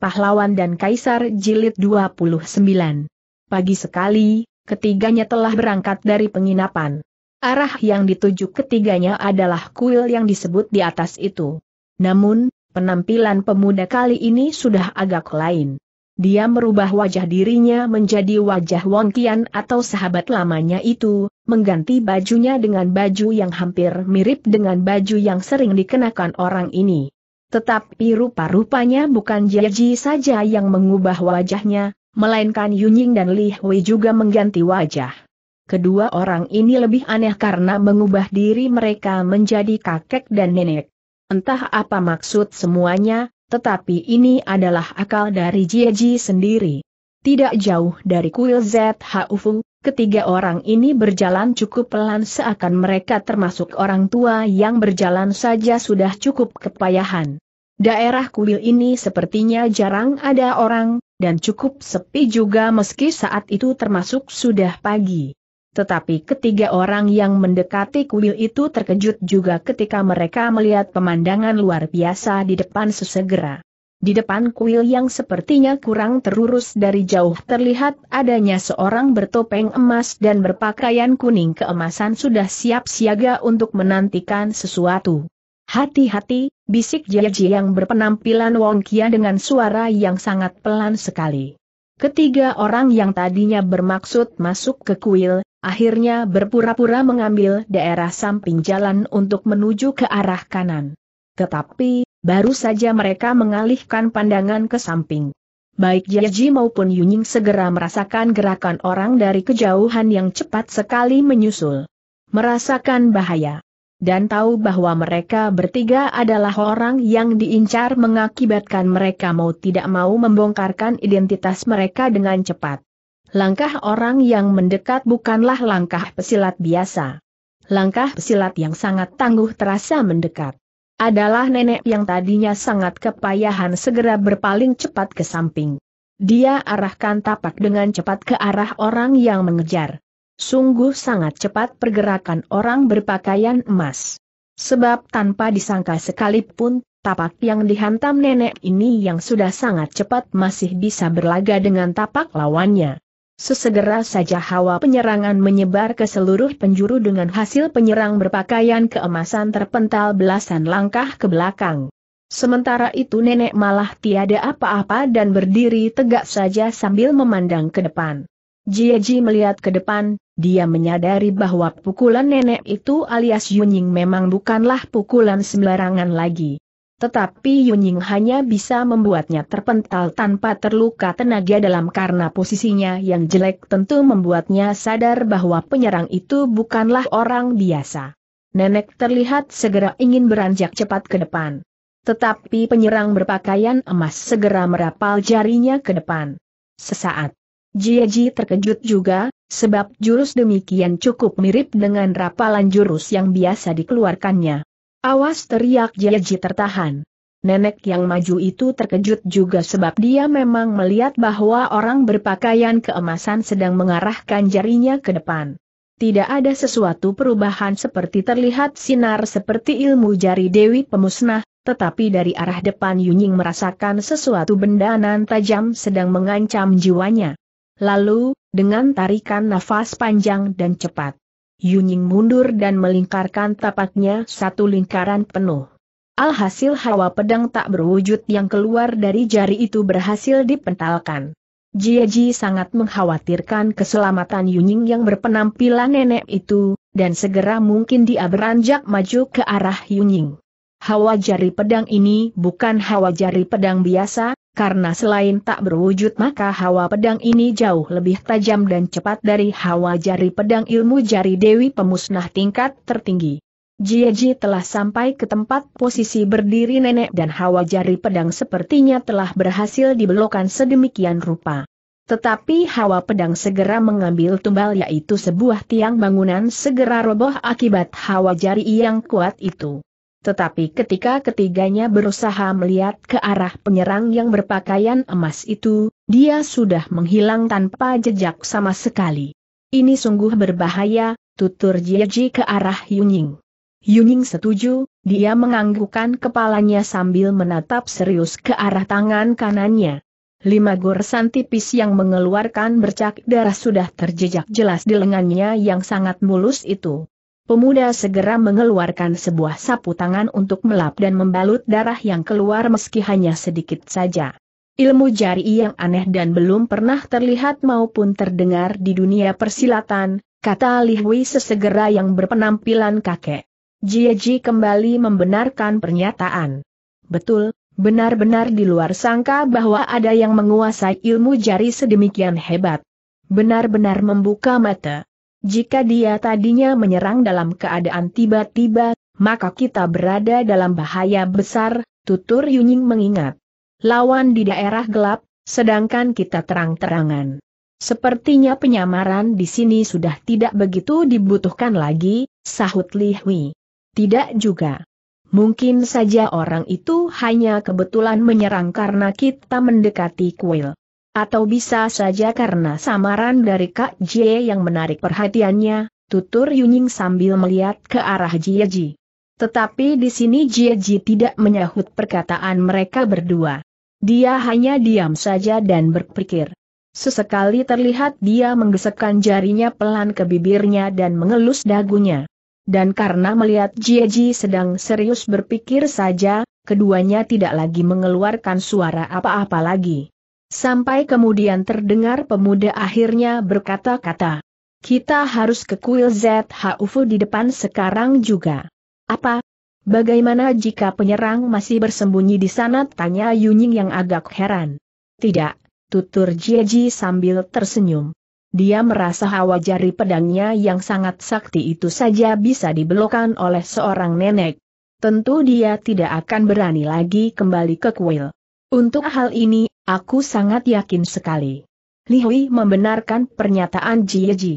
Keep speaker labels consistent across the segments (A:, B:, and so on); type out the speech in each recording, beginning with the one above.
A: Pahlawan dan Kaisar Jilid 29. Pagi sekali, ketiganya telah berangkat dari penginapan. Arah yang dituju ketiganya adalah kuil yang disebut di atas itu. Namun, penampilan pemuda kali ini sudah agak lain. Dia merubah wajah dirinya menjadi wajah Wong Kian atau sahabat lamanya itu, mengganti bajunya dengan baju yang hampir mirip dengan baju yang sering dikenakan orang ini. Tetapi rupa-rupanya bukan Jiaji saja yang mengubah wajahnya, melainkan Yunying dan Li Hui juga mengganti wajah. Kedua orang ini lebih aneh karena mengubah diri mereka menjadi kakek dan nenek. Entah apa maksud semuanya, tetapi ini adalah akal dari Jiaji sendiri. Tidak jauh dari kuil ZHU, Ketiga orang ini berjalan cukup pelan seakan mereka termasuk orang tua yang berjalan saja sudah cukup kepayahan. Daerah kuil ini sepertinya jarang ada orang, dan cukup sepi juga meski saat itu termasuk sudah pagi. Tetapi ketiga orang yang mendekati kuil itu terkejut juga ketika mereka melihat pemandangan luar biasa di depan sesegera. Di depan kuil yang sepertinya kurang terurus dari jauh terlihat adanya seorang bertopeng emas dan berpakaian kuning keemasan sudah siap siaga untuk menantikan sesuatu. Hati-hati, bisik Jiaji yang berpenampilan Wongkia dengan suara yang sangat pelan sekali. Ketiga orang yang tadinya bermaksud masuk ke kuil, akhirnya berpura-pura mengambil daerah samping jalan untuk menuju ke arah kanan. Tetapi, Baru saja mereka mengalihkan pandangan ke samping. Baik Jiaji maupun Yunying segera merasakan gerakan orang dari kejauhan yang cepat sekali menyusul. Merasakan bahaya. Dan tahu bahwa mereka bertiga adalah orang yang diincar mengakibatkan mereka mau tidak mau membongkarkan identitas mereka dengan cepat. Langkah orang yang mendekat bukanlah langkah pesilat biasa. Langkah pesilat yang sangat tangguh terasa mendekat adalah nenek yang tadinya sangat kepayahan segera berpaling cepat ke samping. Dia arahkan tapak dengan cepat ke arah orang yang mengejar. Sungguh sangat cepat pergerakan orang berpakaian emas. Sebab tanpa disangka sekalipun, tapak yang dihantam nenek ini yang sudah sangat cepat masih bisa berlaga dengan tapak lawannya. Sesegera saja hawa penyerangan menyebar ke seluruh penjuru dengan hasil penyerang berpakaian keemasan terpental belasan langkah ke belakang. Sementara itu nenek malah tiada apa-apa dan berdiri tegak saja sambil memandang ke depan. Jieji melihat ke depan, dia menyadari bahwa pukulan nenek itu alias Yunying memang bukanlah pukulan sembarangan lagi. Tetapi Yunying hanya bisa membuatnya terpental tanpa terluka tenaga dalam karena posisinya yang jelek tentu membuatnya sadar bahwa penyerang itu bukanlah orang biasa. Nenek terlihat segera ingin beranjak cepat ke depan. Tetapi penyerang berpakaian emas segera merapal jarinya ke depan. Sesaat. Jieji terkejut juga, sebab jurus demikian cukup mirip dengan rapalan jurus yang biasa dikeluarkannya. Awas teriak Jaji tertahan. Nenek yang maju itu terkejut juga sebab dia memang melihat bahwa orang berpakaian keemasan sedang mengarahkan jarinya ke depan. Tidak ada sesuatu perubahan seperti terlihat sinar seperti ilmu jari Dewi Pemusnah, tetapi dari arah depan Yunying merasakan sesuatu benda nan tajam sedang mengancam jiwanya. Lalu, dengan tarikan nafas panjang dan cepat, Yuning mundur dan melingkarkan tapaknya satu lingkaran penuh. Alhasil hawa pedang tak berwujud yang keluar dari jari itu berhasil dipentalkan. Jiaji sangat mengkhawatirkan keselamatan Yuning yang berpenampilan nenek itu, dan segera mungkin dia beranjak maju ke arah Yuning. Hawa jari pedang ini bukan hawa jari pedang biasa, karena selain tak berwujud maka hawa pedang ini jauh lebih tajam dan cepat dari hawa jari pedang ilmu jari Dewi Pemusnah tingkat tertinggi. Jieji telah sampai ke tempat posisi berdiri nenek dan hawa jari pedang sepertinya telah berhasil dibelokan sedemikian rupa. Tetapi hawa pedang segera mengambil tumbal yaitu sebuah tiang bangunan segera roboh akibat hawa jari yang kuat itu. Tetapi ketika ketiganya berusaha melihat ke arah penyerang yang berpakaian emas itu, dia sudah menghilang tanpa jejak sama sekali. Ini sungguh berbahaya, tutur Jieji ke arah Yunying. Yunying setuju, dia menganggukkan kepalanya sambil menatap serius ke arah tangan kanannya. Lima goresan tipis yang mengeluarkan bercak darah sudah terjejak jelas di lengannya yang sangat mulus itu. Pemuda segera mengeluarkan sebuah sapu tangan untuk melap dan membalut darah yang keluar meski hanya sedikit saja. Ilmu jari yang aneh dan belum pernah terlihat maupun terdengar di dunia persilatan, kata Li Hui sesegera yang berpenampilan kakek. Jie Ji kembali membenarkan pernyataan. Betul, benar-benar di luar sangka bahwa ada yang menguasai ilmu jari sedemikian hebat. Benar-benar membuka mata. Jika dia tadinya menyerang dalam keadaan tiba-tiba, maka kita berada dalam bahaya besar, tutur Yunying mengingat. Lawan di daerah gelap, sedangkan kita terang-terangan. Sepertinya penyamaran di sini sudah tidak begitu dibutuhkan lagi, sahut Li Hui. Tidak juga. Mungkin saja orang itu hanya kebetulan menyerang karena kita mendekati kuil. Atau bisa saja karena samaran dari Kak Jie yang menarik perhatiannya, tutur Yunying sambil melihat ke arah Jie Ji. Tetapi di sini Jie Ji tidak menyahut perkataan mereka berdua. Dia hanya diam saja dan berpikir. Sesekali terlihat dia menggesekkan jarinya pelan ke bibirnya dan mengelus dagunya. Dan karena melihat Jie Ji sedang serius berpikir saja, keduanya tidak lagi mengeluarkan suara apa-apa lagi. Sampai kemudian terdengar pemuda akhirnya berkata-kata. Kita harus ke kuil ZHUFU di depan sekarang juga. Apa? Bagaimana jika penyerang masih bersembunyi di sana? Tanya Yunying yang agak heran. Tidak, tutur Jieji sambil tersenyum. Dia merasa hawa jari pedangnya yang sangat sakti itu saja bisa dibelokkan oleh seorang nenek. Tentu dia tidak akan berani lagi kembali ke kuil. Untuk hal ini, aku sangat yakin sekali. Li Hui membenarkan pernyataan Jie Ji.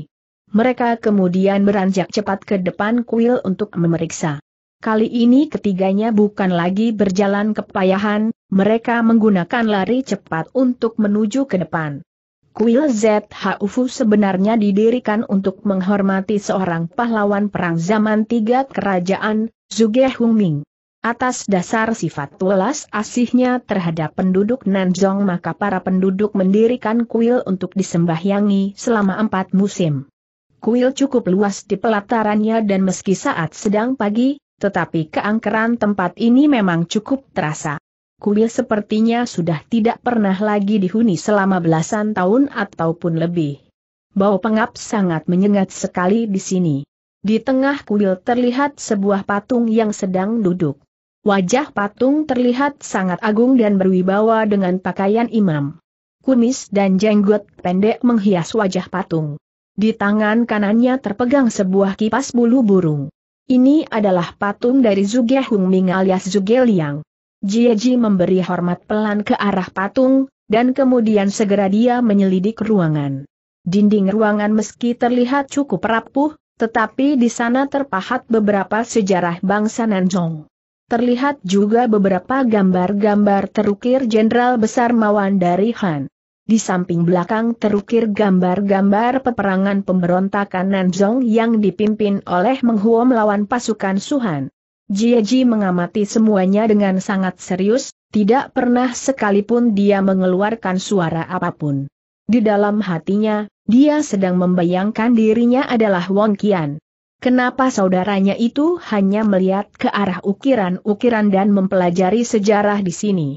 A: Mereka kemudian beranjak cepat ke depan kuil untuk memeriksa. Kali ini ketiganya bukan lagi berjalan kepayahan, mereka menggunakan lari cepat untuk menuju ke depan. Kuil ZHUFU sebenarnya didirikan untuk menghormati seorang pahlawan perang zaman tiga kerajaan, Zuge Hongming. Atas dasar sifat welas asihnya terhadap penduduk Nanzong maka para penduduk mendirikan kuil untuk disembahyangi selama empat musim. Kuil cukup luas di pelatarannya dan meski saat sedang pagi, tetapi keangkeran tempat ini memang cukup terasa. Kuil sepertinya sudah tidak pernah lagi dihuni selama belasan tahun ataupun lebih. Bau pengap sangat menyengat sekali di sini. Di tengah kuil terlihat sebuah patung yang sedang duduk. Wajah patung terlihat sangat agung dan berwibawa dengan pakaian imam. Kumis dan jenggot pendek menghias wajah patung. Di tangan kanannya terpegang sebuah kipas bulu burung. Ini adalah patung dari Zuge Hung Ming alias Zuge Liang. Jieji memberi hormat pelan ke arah patung, dan kemudian segera dia menyelidik ruangan. Dinding ruangan meski terlihat cukup rapuh, tetapi di sana terpahat beberapa sejarah bangsa Nanjong terlihat juga beberapa gambar-gambar terukir Jenderal Besar Mawan dari Han. Di samping belakang terukir gambar-gambar peperangan pemberontakan Nanzong yang dipimpin oleh Menghuo melawan pasukan Suhan. Jieji mengamati semuanya dengan sangat serius, tidak pernah sekalipun dia mengeluarkan suara apapun. Di dalam hatinya, dia sedang membayangkan dirinya adalah Wong Qian. Kenapa saudaranya itu hanya melihat ke arah ukiran-ukiran dan mempelajari sejarah di sini?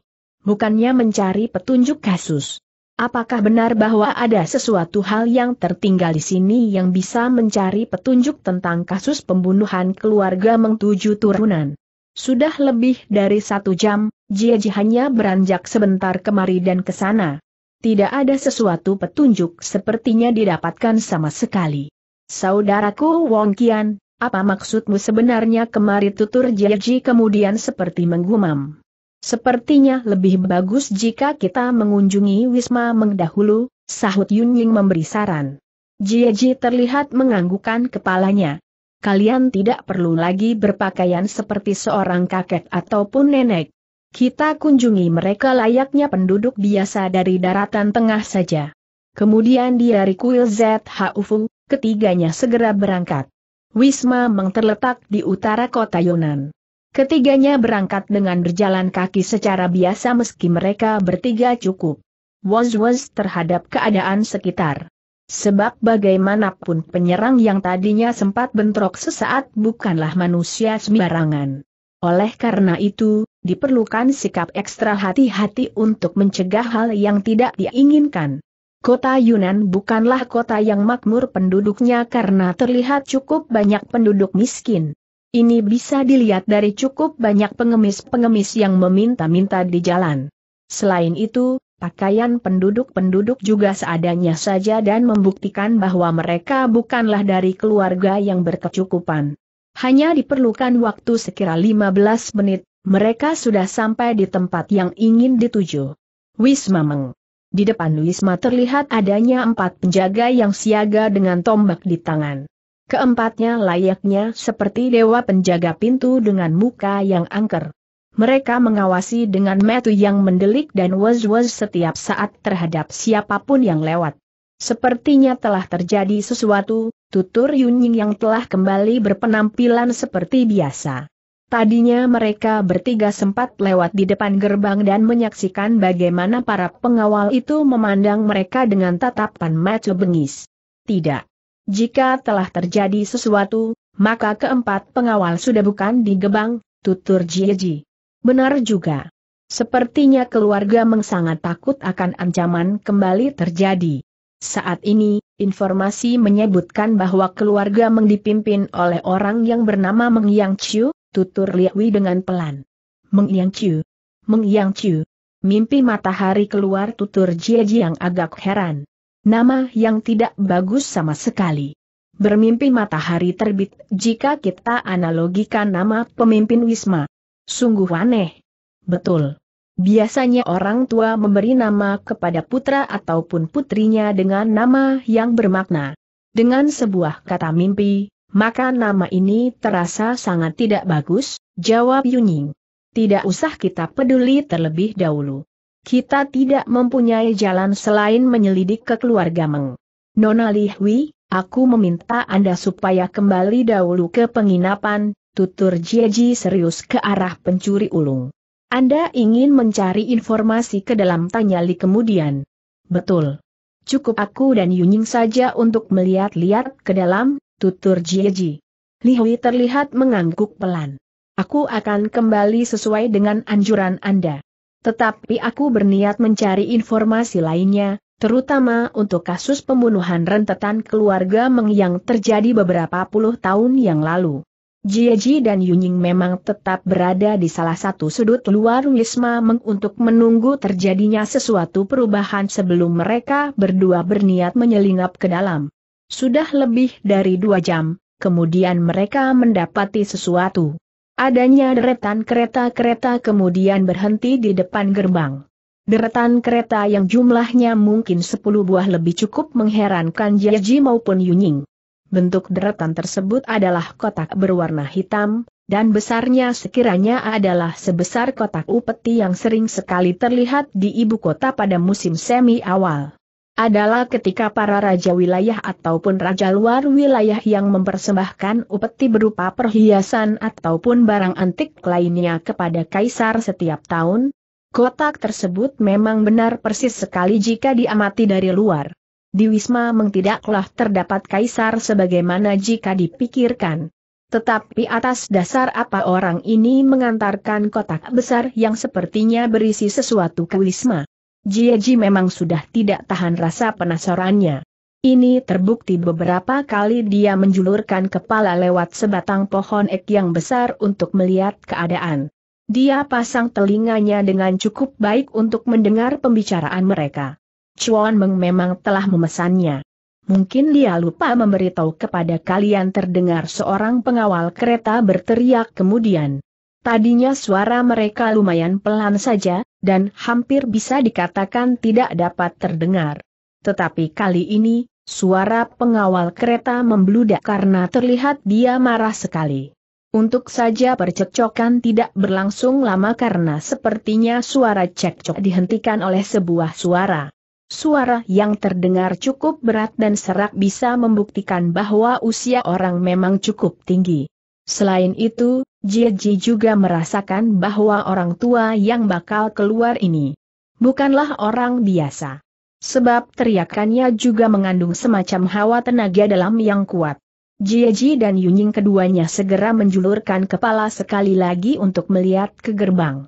A: Bukannya mencari petunjuk kasus. Apakah benar bahwa ada sesuatu hal yang tertinggal di sini yang bisa mencari petunjuk tentang kasus pembunuhan keluarga mengtuju turunan? Sudah lebih dari satu jam, Jiaji hanya beranjak sebentar kemari dan ke sana. Tidak ada sesuatu petunjuk sepertinya didapatkan sama sekali. Saudaraku Wong Kian, apa maksudmu sebenarnya kemari tutur Jieji kemudian seperti menggumam. Sepertinya lebih bagus jika kita mengunjungi Wisma mendahulu, sahut Yun Ying memberi saran. Jieji terlihat menganggukan kepalanya. Kalian tidak perlu lagi berpakaian seperti seorang kakek ataupun nenek. Kita kunjungi mereka layaknya penduduk biasa dari daratan tengah saja. Kemudian dia rikuil ZHU, ketiganya segera berangkat. Wisma Meng terletak di utara kota Yunan. Ketiganya berangkat dengan berjalan kaki secara biasa meski mereka bertiga cukup. Was-was terhadap keadaan sekitar. Sebab bagaimanapun penyerang yang tadinya sempat bentrok sesaat bukanlah manusia sembarangan. Oleh karena itu, diperlukan sikap ekstra hati-hati untuk mencegah hal yang tidak diinginkan. Kota Yunan bukanlah kota yang makmur penduduknya karena terlihat cukup banyak penduduk miskin. Ini bisa dilihat dari cukup banyak pengemis-pengemis yang meminta-minta di jalan. Selain itu, pakaian penduduk-penduduk juga seadanya saja dan membuktikan bahwa mereka bukanlah dari keluarga yang berkecukupan. Hanya diperlukan waktu sekira 15 menit, mereka sudah sampai di tempat yang ingin dituju. Wisma meng. Di depan Wisma terlihat adanya empat penjaga yang siaga dengan tombak di tangan. Keempatnya layaknya seperti dewa penjaga pintu dengan muka yang angker. Mereka mengawasi dengan metu yang mendelik dan was-was setiap saat terhadap siapapun yang lewat. Sepertinya telah terjadi sesuatu, tutur Yunying yang telah kembali berpenampilan seperti biasa. Tadinya mereka bertiga sempat lewat di depan gerbang dan menyaksikan bagaimana para pengawal itu memandang mereka dengan tatapan mata bengis. Tidak. Jika telah terjadi sesuatu, maka keempat pengawal sudah bukan di gebang, tutur Jieji. Benar juga. Sepertinya keluarga Meng sangat takut akan ancaman kembali terjadi. Saat ini, informasi menyebutkan bahwa keluarga Meng dipimpin oleh orang yang bernama Meng Yang Chiu, tutur Liawi dengan pelan. Mengyang Chu. Mengyang Chu. Mimpi matahari keluar tutur Jie yang agak heran. Nama yang tidak bagus sama sekali. Bermimpi matahari terbit jika kita analogikan nama pemimpin Wisma. Sungguh aneh. Betul. Biasanya orang tua memberi nama kepada putra ataupun putrinya dengan nama yang bermakna. Dengan sebuah kata mimpi, maka nama ini terasa sangat tidak bagus, jawab Yunying. Tidak usah kita peduli terlebih dahulu. Kita tidak mempunyai jalan selain menyelidik ke keluarga Meng. Nona Li Hui, aku meminta Anda supaya kembali dahulu ke penginapan, tutur Jieji serius ke arah pencuri ulung. Anda ingin mencari informasi ke dalam tanya Li kemudian. Betul. Cukup aku dan Yunying saja untuk melihat-lihat ke dalam, tutur Jieji. Li Hui terlihat mengangguk pelan. Aku akan kembali sesuai dengan anjuran Anda. Tetapi aku berniat mencari informasi lainnya, terutama untuk kasus pembunuhan rentetan keluarga Meng yang terjadi beberapa puluh tahun yang lalu. Jieji dan Yunying memang tetap berada di salah satu sudut luar Wisma Meng untuk menunggu terjadinya sesuatu perubahan sebelum mereka berdua berniat menyelinap ke dalam. Sudah lebih dari dua jam, kemudian mereka mendapati sesuatu. Adanya deretan kereta-kereta kemudian berhenti di depan gerbang. Deretan kereta yang jumlahnya mungkin sepuluh buah lebih cukup mengherankan Jiaji maupun Yunying. Bentuk deretan tersebut adalah kotak berwarna hitam, dan besarnya sekiranya adalah sebesar kotak upeti yang sering sekali terlihat di ibu kota pada musim semi awal adalah ketika para raja wilayah ataupun raja luar wilayah yang mempersembahkan upeti berupa perhiasan ataupun barang antik lainnya kepada kaisar setiap tahun, kotak tersebut memang benar persis sekali jika diamati dari luar. Di Wisma Meng tidaklah terdapat kaisar sebagaimana jika dipikirkan. Tetapi atas dasar apa orang ini mengantarkan kotak besar yang sepertinya berisi sesuatu ke Wisma Jiaji memang sudah tidak tahan rasa penasarannya. Ini terbukti beberapa kali dia menjulurkan kepala lewat sebatang pohon ek yang besar untuk melihat keadaan. Dia pasang telinganya dengan cukup baik untuk mendengar pembicaraan mereka. Chuan Meng memang telah memesannya. Mungkin dia lupa memberitahu kepada kalian terdengar seorang pengawal kereta berteriak kemudian. Tadinya suara mereka lumayan pelan saja, dan hampir bisa dikatakan tidak dapat terdengar. Tetapi kali ini, suara pengawal kereta membludak karena terlihat dia marah sekali. Untuk saja percekcokan tidak berlangsung lama karena sepertinya suara cekcok dihentikan oleh sebuah suara. Suara yang terdengar cukup berat dan serak bisa membuktikan bahwa usia orang memang cukup tinggi. Selain itu, Jieji juga merasakan bahwa orang tua yang bakal keluar ini bukanlah orang biasa. Sebab teriakannya juga mengandung semacam hawa tenaga dalam yang kuat. Jieji dan Yunying keduanya segera menjulurkan kepala sekali lagi untuk melihat ke gerbang.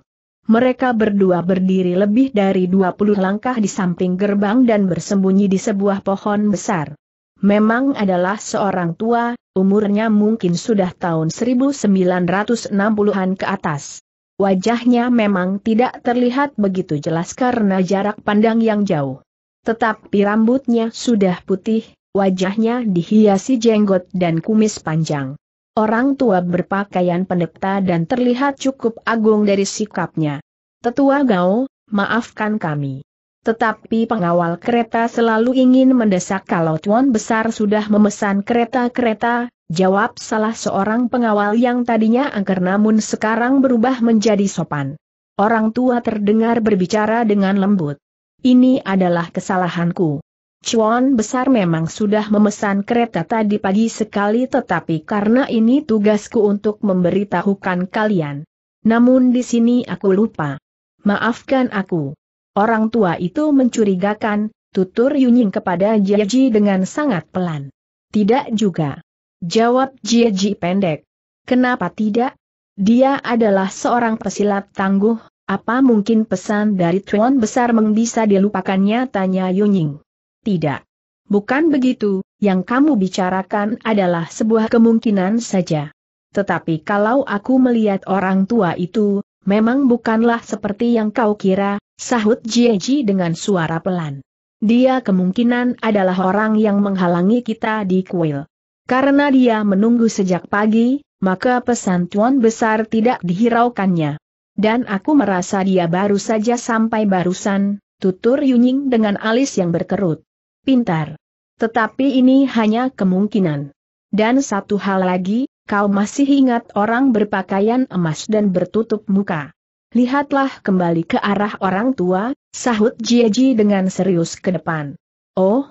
A: Mereka berdua berdiri lebih dari 20 langkah di samping gerbang dan bersembunyi di sebuah pohon besar. Memang adalah seorang tua, Umurnya mungkin sudah tahun 1960-an ke atas. Wajahnya memang tidak terlihat begitu jelas karena jarak pandang yang jauh. Tetapi rambutnya sudah putih, wajahnya dihiasi jenggot dan kumis panjang. Orang tua berpakaian pendeta dan terlihat cukup agung dari sikapnya. Tetua Gao, maafkan kami. Tetapi pengawal kereta selalu ingin mendesak kalau Tuan Besar sudah memesan kereta-kereta, jawab salah seorang pengawal yang tadinya angker namun sekarang berubah menjadi sopan. Orang tua terdengar berbicara dengan lembut. Ini adalah kesalahanku. Cuan besar memang sudah memesan kereta tadi pagi sekali tetapi karena ini tugasku untuk memberitahukan kalian. Namun di sini aku lupa. Maafkan aku. Orang tua itu mencurigakan, tutur Yunying kepada Jieji dengan sangat pelan. Tidak juga. Jawab Jieji pendek. Kenapa tidak? Dia adalah seorang pesilat tangguh, apa mungkin pesan dari Tuan Besar Meng bisa dilupakannya tanya Yunying. Tidak. Bukan begitu, yang kamu bicarakan adalah sebuah kemungkinan saja. Tetapi kalau aku melihat orang tua itu, memang bukanlah seperti yang kau kira, Sahut Jieji dengan suara pelan. Dia kemungkinan adalah orang yang menghalangi kita di kuil. Karena dia menunggu sejak pagi, maka pesan Tuan Besar tidak dihiraukannya. Dan aku merasa dia baru saja sampai barusan, tutur Yunying dengan alis yang berkerut. Pintar. Tetapi ini hanya kemungkinan. Dan satu hal lagi, kau masih ingat orang berpakaian emas dan bertutup muka. Lihatlah kembali ke arah orang tua, sahut Jieji dengan serius ke depan. Oh,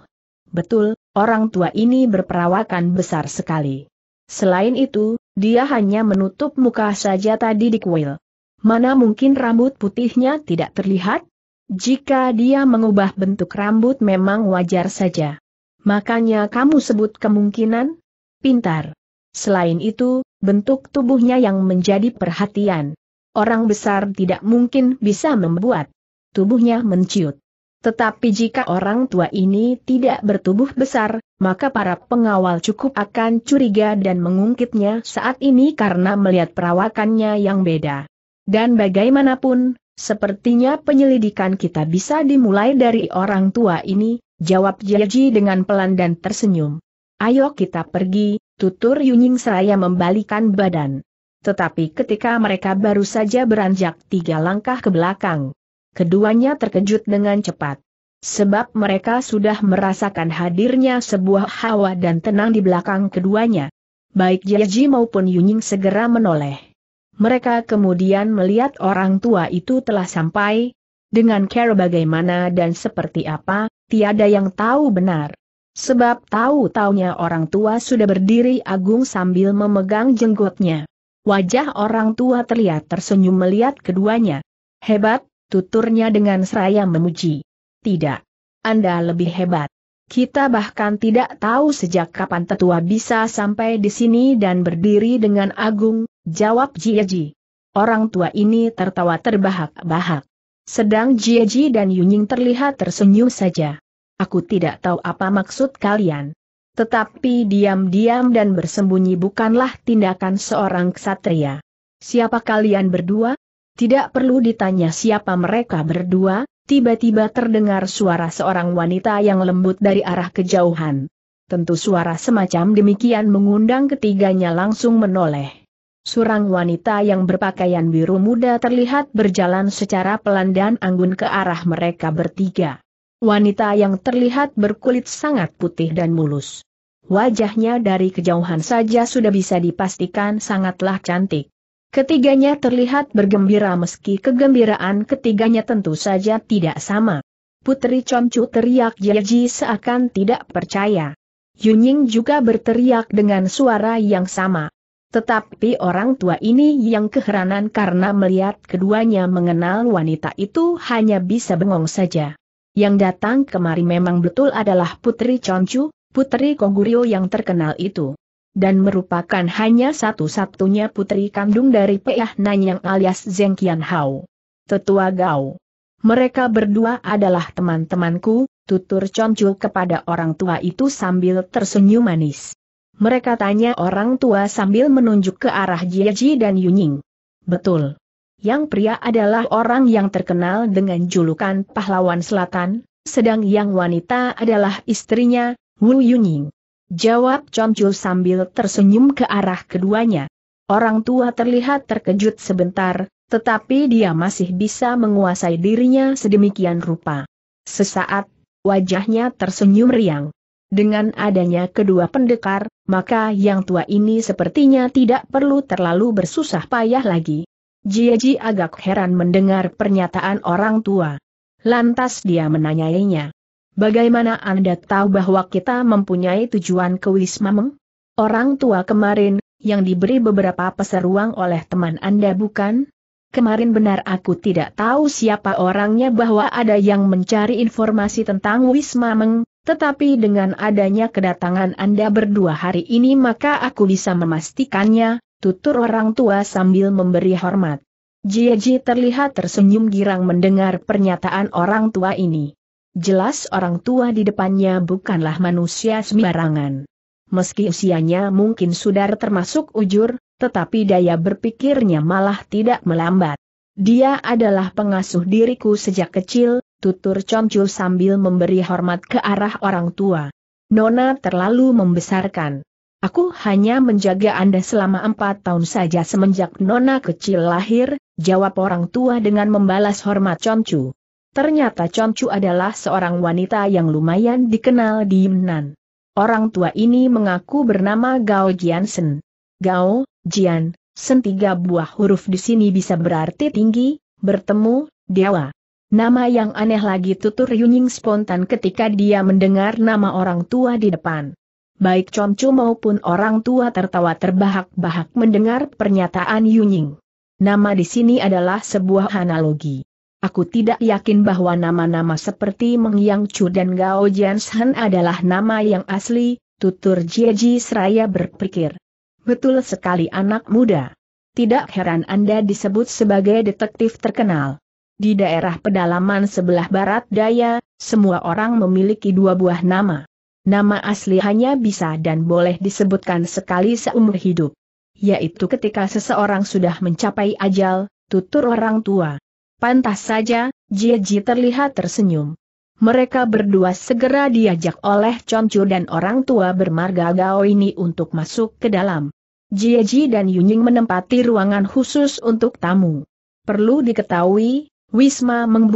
A: betul, orang tua ini berperawakan besar sekali. Selain itu, dia hanya menutup muka saja tadi di kuil. Mana mungkin rambut putihnya tidak terlihat? Jika dia mengubah bentuk rambut memang wajar saja. Makanya kamu sebut kemungkinan? Pintar. Selain itu, bentuk tubuhnya yang menjadi perhatian orang besar tidak mungkin bisa membuat. Tubuhnya menciut. Tetapi jika orang tua ini tidak bertubuh besar, maka para pengawal cukup akan curiga dan mengungkitnya saat ini karena melihat perawakannya yang beda. Dan bagaimanapun, sepertinya penyelidikan kita bisa dimulai dari orang tua ini, jawab Jiaji dengan pelan dan tersenyum. Ayo kita pergi, tutur Yunying seraya membalikan badan. Tetapi ketika mereka baru saja beranjak tiga langkah ke belakang, keduanya terkejut dengan cepat. Sebab mereka sudah merasakan hadirnya sebuah hawa dan tenang di belakang keduanya. Baik Jiaji maupun Yunying segera menoleh. Mereka kemudian melihat orang tua itu telah sampai, dengan cara bagaimana dan seperti apa, tiada yang tahu benar. Sebab tahu-taunya orang tua sudah berdiri agung sambil memegang jenggotnya. Wajah orang tua terlihat tersenyum melihat keduanya. Hebat, tuturnya dengan seraya memuji. Tidak. Anda lebih hebat. Kita bahkan tidak tahu sejak kapan tetua bisa sampai di sini dan berdiri dengan agung, jawab Jieji. Orang tua ini tertawa terbahak-bahak. Sedang Jieji dan Yunying terlihat tersenyum saja. Aku tidak tahu apa maksud kalian. Tetapi diam-diam dan bersembunyi bukanlah tindakan seorang ksatria. Siapa kalian berdua? Tidak perlu ditanya siapa mereka berdua, tiba-tiba terdengar suara seorang wanita yang lembut dari arah kejauhan. Tentu suara semacam demikian mengundang ketiganya langsung menoleh. Surang wanita yang berpakaian biru muda terlihat berjalan secara pelan dan anggun ke arah mereka bertiga. Wanita yang terlihat berkulit sangat putih dan mulus. Wajahnya dari kejauhan saja sudah bisa dipastikan sangatlah cantik. Ketiganya terlihat bergembira meski kegembiraan ketiganya tentu saja tidak sama. Putri Comcu teriak Yeji seakan tidak percaya. Yunying juga berteriak dengan suara yang sama. Tetapi orang tua ini yang keheranan karena melihat keduanya mengenal wanita itu hanya bisa bengong saja. Yang datang kemari memang betul adalah Putri Comcu, putri Koguryo yang terkenal itu. Dan merupakan hanya satu-satunya putri kandung dari Peah Nanyang alias Zeng Kian Hao. Tetua Gao. Mereka berdua adalah teman-temanku, tutur Chonchu kepada orang tua itu sambil tersenyum manis. Mereka tanya orang tua sambil menunjuk ke arah Jieji dan Yuning. Betul. Yang pria adalah orang yang terkenal dengan julukan pahlawan selatan, sedang yang wanita adalah istrinya, Wu Yuning. Jawab Chomcu sambil tersenyum ke arah keduanya. Orang tua terlihat terkejut sebentar, tetapi dia masih bisa menguasai dirinya sedemikian rupa. Sesaat, wajahnya tersenyum riang. Dengan adanya kedua pendekar, maka yang tua ini sepertinya tidak perlu terlalu bersusah payah lagi. Jiaji agak heran mendengar pernyataan orang tua. Lantas dia menanyainya. Bagaimana Anda tahu bahwa kita mempunyai tujuan ke Wisma Meng? Orang tua kemarin, yang diberi beberapa peseruang oleh teman Anda bukan? Kemarin benar aku tidak tahu siapa orangnya bahwa ada yang mencari informasi tentang Wisma Meng, tetapi dengan adanya kedatangan Anda berdua hari ini maka aku bisa memastikannya, tutur orang tua sambil memberi hormat. Jieji terlihat tersenyum girang mendengar pernyataan orang tua ini. Jelas orang tua di depannya bukanlah manusia sembarangan. Meski usianya mungkin sudah termasuk ujur, tetapi daya berpikirnya malah tidak melambat. Dia adalah pengasuh diriku sejak kecil, tutur Comcu sambil memberi hormat ke arah orang tua. Nona terlalu membesarkan. Aku hanya menjaga Anda selama empat tahun saja semenjak Nona kecil lahir, jawab orang tua dengan membalas hormat Comcu. Ternyata Chongchu adalah seorang wanita yang lumayan dikenal di Yunnan. Orang tua ini mengaku bernama Gao Jiansen. Gao, Jian, sen tiga buah huruf di sini bisa berarti tinggi, bertemu, dewa. Nama yang aneh lagi tutur Yunying spontan ketika dia mendengar nama orang tua di depan. Baik Chongchu maupun orang tua tertawa terbahak-bahak mendengar pernyataan Yunying. Nama di sini adalah sebuah analogi. Aku tidak yakin bahwa nama-nama seperti Meng Yang Chu dan Gao Jianshan adalah nama yang asli, tutur Jie Ji seraya berpikir. Betul sekali anak muda. Tidak heran Anda disebut sebagai detektif terkenal. Di daerah pedalaman sebelah barat daya, semua orang memiliki dua buah nama. Nama asli hanya bisa dan boleh disebutkan sekali seumur hidup. Yaitu ketika seseorang sudah mencapai ajal, tutur orang tua. Pantas saja, Jiji terlihat tersenyum. Mereka berdua segera diajak oleh Choncu dan orang tua bermarga Gao ini untuk masuk ke dalam. Jiji dan Yunying menempati ruangan khusus untuk tamu. Perlu diketahui, Wisma Meng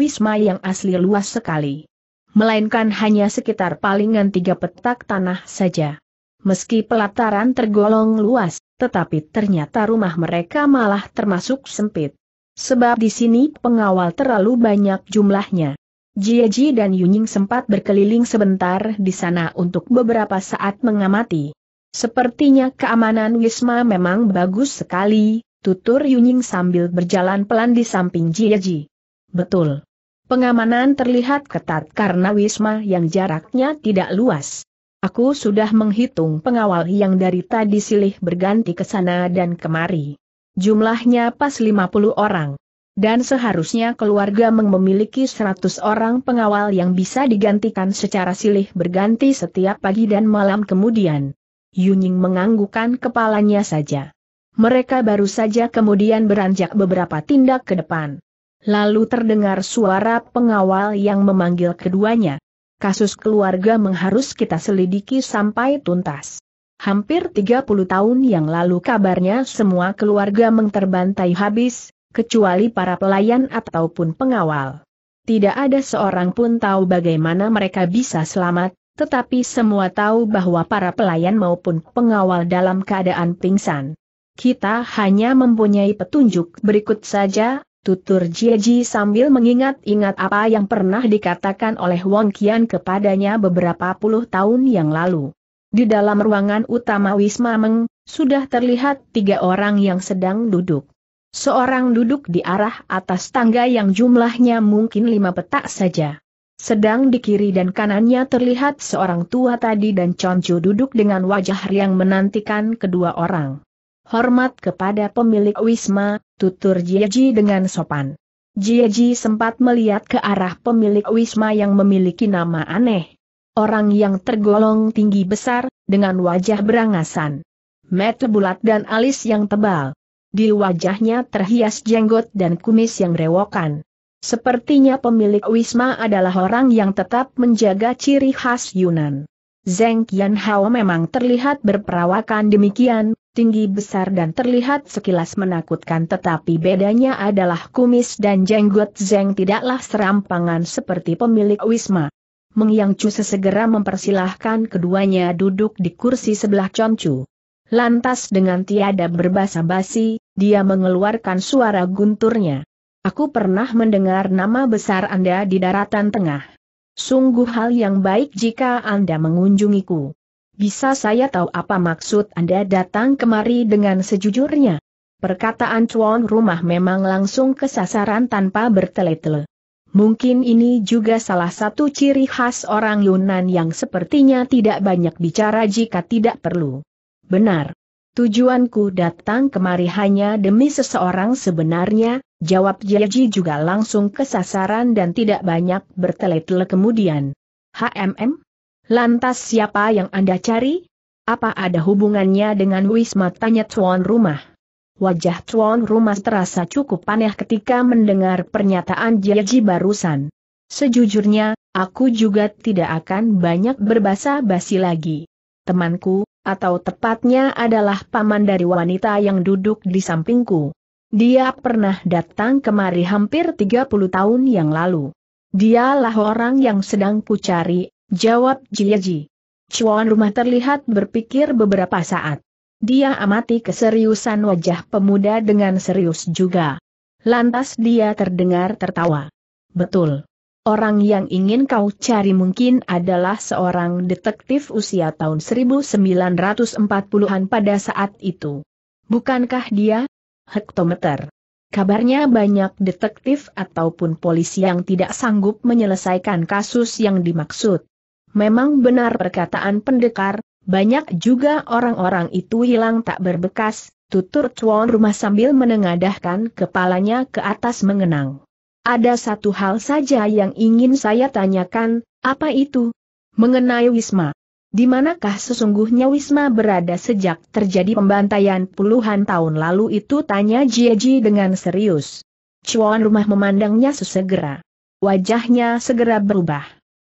A: Wisma yang asli luas sekali. Melainkan hanya sekitar palingan tiga petak tanah saja. Meski pelataran tergolong luas, tetapi ternyata rumah mereka malah termasuk sempit. Sebab di sini pengawal terlalu banyak jumlahnya. Jiaji dan Yuning sempat berkeliling sebentar di sana untuk beberapa saat mengamati. Sepertinya keamanan Wisma memang bagus sekali, tutur Yuning sambil berjalan pelan di samping Jiaji. Betul. Pengamanan terlihat ketat karena Wisma yang jaraknya tidak luas. Aku sudah menghitung pengawal yang dari tadi silih berganti ke sana dan kemari. Jumlahnya pas 50 orang. Dan seharusnya keluarga Meng memiliki 100 orang pengawal yang bisa digantikan secara silih berganti setiap pagi dan malam kemudian. Yunying menganggukkan kepalanya saja. Mereka baru saja kemudian beranjak beberapa tindak ke depan. Lalu terdengar suara pengawal yang memanggil keduanya. Kasus keluarga mengharus kita selidiki sampai tuntas. Hampir 30 tahun yang lalu kabarnya semua keluarga mengterbantai habis, kecuali para pelayan ataupun pengawal. Tidak ada seorang pun tahu bagaimana mereka bisa selamat, tetapi semua tahu bahwa para pelayan maupun pengawal dalam keadaan pingsan. Kita hanya mempunyai petunjuk berikut saja, tutur Jieji sambil mengingat-ingat apa yang pernah dikatakan oleh Wong Qian kepadanya beberapa puluh tahun yang lalu. Di dalam ruangan utama Wisma Meng, sudah terlihat tiga orang yang sedang duduk. Seorang duduk di arah atas tangga yang jumlahnya mungkin lima petak saja. Sedang di kiri dan kanannya terlihat seorang tua tadi dan conco duduk dengan wajah yang menantikan kedua orang. Hormat kepada pemilik Wisma, tutur Jieji dengan sopan. Jieji sempat melihat ke arah pemilik Wisma yang memiliki nama aneh orang yang tergolong tinggi besar, dengan wajah berangasan. Mata bulat dan alis yang tebal. Di wajahnya terhias jenggot dan kumis yang rewokan. Sepertinya pemilik Wisma adalah orang yang tetap menjaga ciri khas Yunan. Zeng Qian Hao memang terlihat berperawakan demikian, tinggi besar dan terlihat sekilas menakutkan tetapi bedanya adalah kumis dan jenggot Zeng tidaklah serampangan seperti pemilik Wisma. Mengyang Chu sesegera mempersilahkan keduanya duduk di kursi sebelah Chu. Lantas dengan tiada berbahasa basi dia mengeluarkan suara gunturnya. Aku pernah mendengar nama besar Anda di daratan tengah. Sungguh hal yang baik jika Anda mengunjungiku. Bisa saya tahu apa maksud Anda datang kemari dengan sejujurnya? Perkataan cuan rumah memang langsung kesasaran tanpa bertele-tele. Mungkin ini juga salah satu ciri khas orang Yunan yang sepertinya tidak banyak bicara jika tidak perlu. Benar. Tujuanku datang kemari hanya demi seseorang sebenarnya, jawab Jeji juga langsung ke sasaran dan tidak banyak bertele-tele kemudian. HMM? Lantas siapa yang Anda cari? Apa ada hubungannya dengan Wisma tanya tuan rumah? wajah tuan rumah terasa cukup aneh ketika mendengar pernyataan Jiaji barusan. Sejujurnya, aku juga tidak akan banyak berbahasa basi lagi. Temanku, atau tepatnya adalah paman dari wanita yang duduk di sampingku. Dia pernah datang kemari hampir 30 tahun yang lalu. Dialah orang yang sedang kucari, jawab Jiaji. Cuan rumah terlihat berpikir beberapa saat. Dia amati keseriusan wajah pemuda dengan serius juga. Lantas dia terdengar tertawa. Betul. Orang yang ingin kau cari mungkin adalah seorang detektif usia tahun 1940-an pada saat itu. Bukankah dia? Hektometer. Kabarnya banyak detektif ataupun polisi yang tidak sanggup menyelesaikan kasus yang dimaksud. Memang benar perkataan pendekar, banyak juga orang-orang itu hilang tak berbekas, tutur Chuan rumah sambil menengadahkan kepalanya ke atas mengenang. Ada satu hal saja yang ingin saya tanyakan, apa itu? Mengenai Wisma. Di manakah sesungguhnya Wisma berada sejak terjadi pembantaian puluhan tahun lalu itu tanya Jieji dengan serius. Chuan rumah memandangnya sesegera. Wajahnya segera berubah.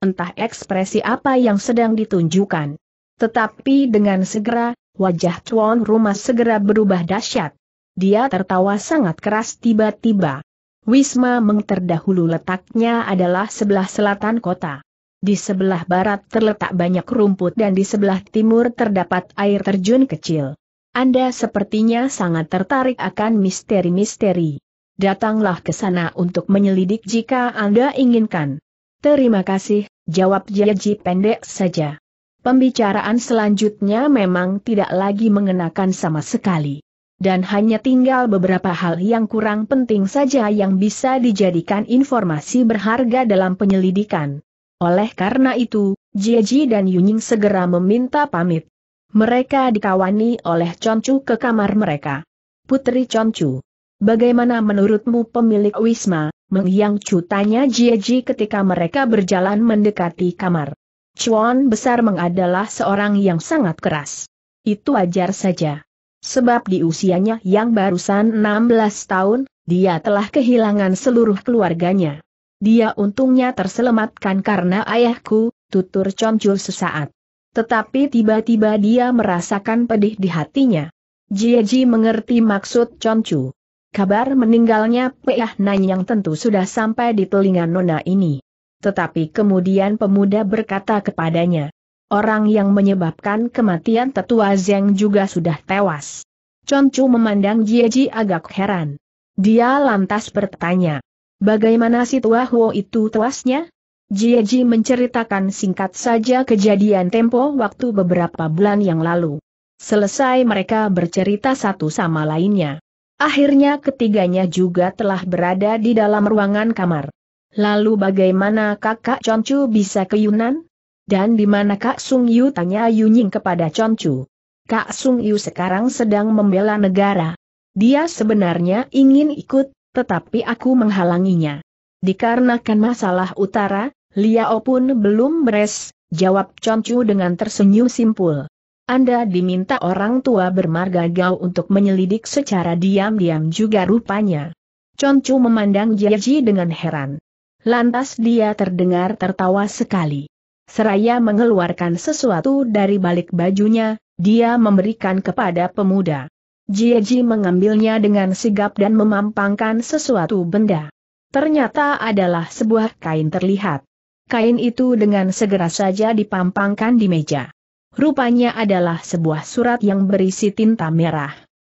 A: Entah ekspresi apa yang sedang ditunjukkan. Tetapi dengan segera, wajah Chuan Rumah segera berubah dahsyat. Dia tertawa sangat keras tiba-tiba. Wisma Meng terdahulu letaknya adalah sebelah selatan kota. Di sebelah barat terletak banyak rumput dan di sebelah timur terdapat air terjun kecil. Anda sepertinya sangat tertarik akan misteri-misteri. Datanglah ke sana untuk menyelidik jika Anda inginkan. Terima kasih, jawab Jiaji pendek saja. Pembicaraan selanjutnya memang tidak lagi mengenakan sama sekali. Dan hanya tinggal beberapa hal yang kurang penting saja yang bisa dijadikan informasi berharga dalam penyelidikan. Oleh karena itu, Jeji dan Yunying segera meminta pamit. Mereka dikawani oleh Concu ke kamar mereka. Putri Concu, bagaimana menurutmu pemilik Wisma, Meng Yang Chu tanya Jeji ketika mereka berjalan mendekati kamar. Chuan Besar Meng adalah seorang yang sangat keras. Itu wajar saja. Sebab di usianya yang barusan 16 tahun, dia telah kehilangan seluruh keluarganya. Dia untungnya terselamatkan karena ayahku, tutur Chomjul sesaat. Tetapi tiba-tiba dia merasakan pedih di hatinya. Jieji mengerti maksud Chomcu. Kabar meninggalnya Peah Nan yang tentu sudah sampai di telinga Nona ini. Tetapi kemudian pemuda berkata kepadanya, Orang yang menyebabkan kematian tetua Zeng juga sudah tewas. Concu memandang Jieji agak heran. Dia lantas bertanya, bagaimana si tua Huo itu tewasnya? Jieji menceritakan singkat saja kejadian tempo waktu beberapa bulan yang lalu. Selesai mereka bercerita satu sama lainnya. Akhirnya ketiganya juga telah berada di dalam ruangan kamar. Lalu bagaimana kakak Concu bisa ke Yunan? Dan di mana Kak Sung Yu tanya Yunying kepada Concu. Kak Sung Yu sekarang sedang membela negara. Dia sebenarnya ingin ikut, tetapi aku menghalanginya. Dikarenakan masalah utara, Liao pun belum beres, jawab Concu dengan tersenyum simpul. Anda diminta orang tua bermarga gau untuk menyelidik secara diam-diam juga rupanya. Concu memandang Jiaji dengan heran. Lantas dia terdengar tertawa sekali. Seraya mengeluarkan sesuatu dari balik bajunya, dia memberikan kepada pemuda. Jieji mengambilnya dengan sigap dan memampangkan sesuatu benda. Ternyata adalah sebuah kain terlihat. Kain itu dengan segera saja dipampangkan di meja. Rupanya adalah sebuah surat yang berisi tinta merah.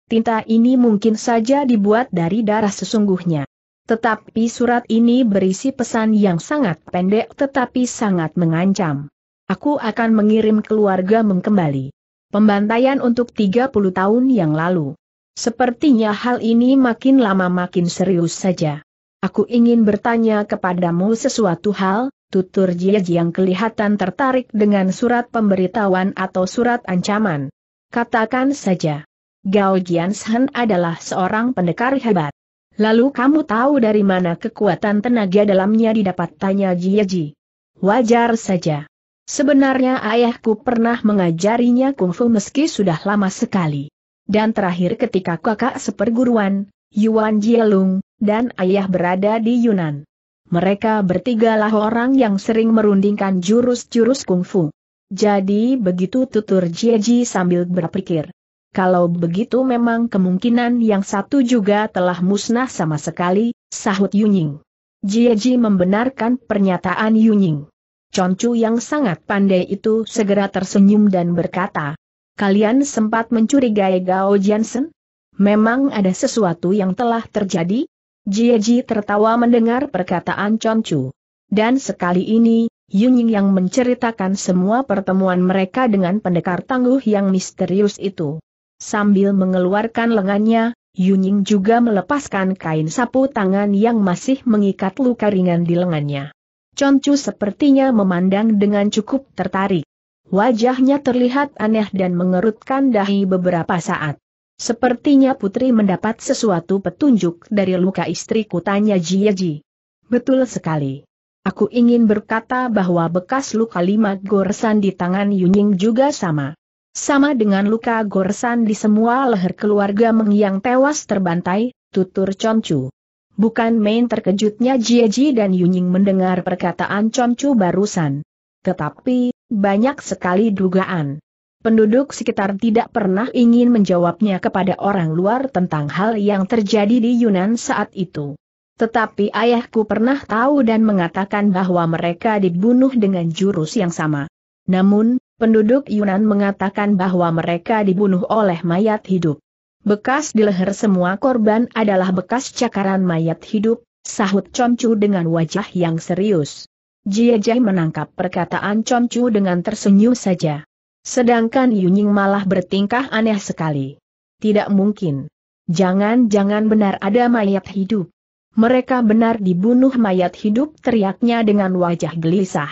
A: Tinta ini mungkin saja dibuat dari darah sesungguhnya. Tetapi surat ini berisi pesan yang sangat pendek tetapi sangat mengancam. Aku akan mengirim keluarga mengkembali. Pembantaian untuk 30 tahun yang lalu. Sepertinya hal ini makin lama makin serius saja. Aku ingin bertanya kepadamu sesuatu hal, tutur Jia yang kelihatan tertarik dengan surat pemberitahuan atau surat ancaman. Katakan saja. Gao Jianshan adalah seorang pendekar hebat. Lalu kamu tahu dari mana kekuatan tenaga dalamnya didapat tanya Jieji. Wajar saja. Sebenarnya ayahku pernah mengajarinya kungfu meski sudah lama sekali. Dan terakhir ketika kakak seperguruan, Yuan Jielung, dan ayah berada di Yunan. Mereka bertigalah orang yang sering merundingkan jurus-jurus kungfu. Jadi begitu tutur Jieji sambil berpikir. Kalau begitu memang kemungkinan yang satu juga telah musnah sama sekali, sahut Yunying. Jieji membenarkan pernyataan Yunying. Concu yang sangat pandai itu segera tersenyum dan berkata, Kalian sempat mencurigai Gao Jansen? Memang ada sesuatu yang telah terjadi? Jieji tertawa mendengar perkataan Concu. Dan sekali ini, Yunying yang menceritakan semua pertemuan mereka dengan pendekar tangguh yang misterius itu. Sambil mengeluarkan lengannya, Yunying juga melepaskan kain sapu tangan yang masih mengikat luka ringan di lengannya. Concu sepertinya memandang dengan cukup tertarik. Wajahnya terlihat aneh dan mengerutkan dahi beberapa saat. Sepertinya putri mendapat sesuatu petunjuk dari luka istriku tanya Jieji. Betul sekali. Aku ingin berkata bahwa bekas luka lima goresan di tangan Yunying juga sama. Sama dengan luka goresan di semua leher keluarga Meng yang tewas terbantai, tutur Concu. Bukan main terkejutnya Jieji dan Yunying mendengar perkataan Concu barusan. Tetapi, banyak sekali dugaan. Penduduk sekitar tidak pernah ingin menjawabnya kepada orang luar tentang hal yang terjadi di Yunan saat itu. Tetapi ayahku pernah tahu dan mengatakan bahwa mereka dibunuh dengan jurus yang sama. Namun, Penduduk Yunan mengatakan bahwa mereka dibunuh oleh mayat hidup. Bekas di leher semua korban adalah bekas cakaran mayat hidup, sahut Comcu dengan wajah yang serius. Jia menangkap perkataan Comcu dengan tersenyum saja. Sedangkan Yunying malah bertingkah aneh sekali. Tidak mungkin. Jangan-jangan benar ada mayat hidup. Mereka benar dibunuh mayat hidup teriaknya dengan wajah gelisah.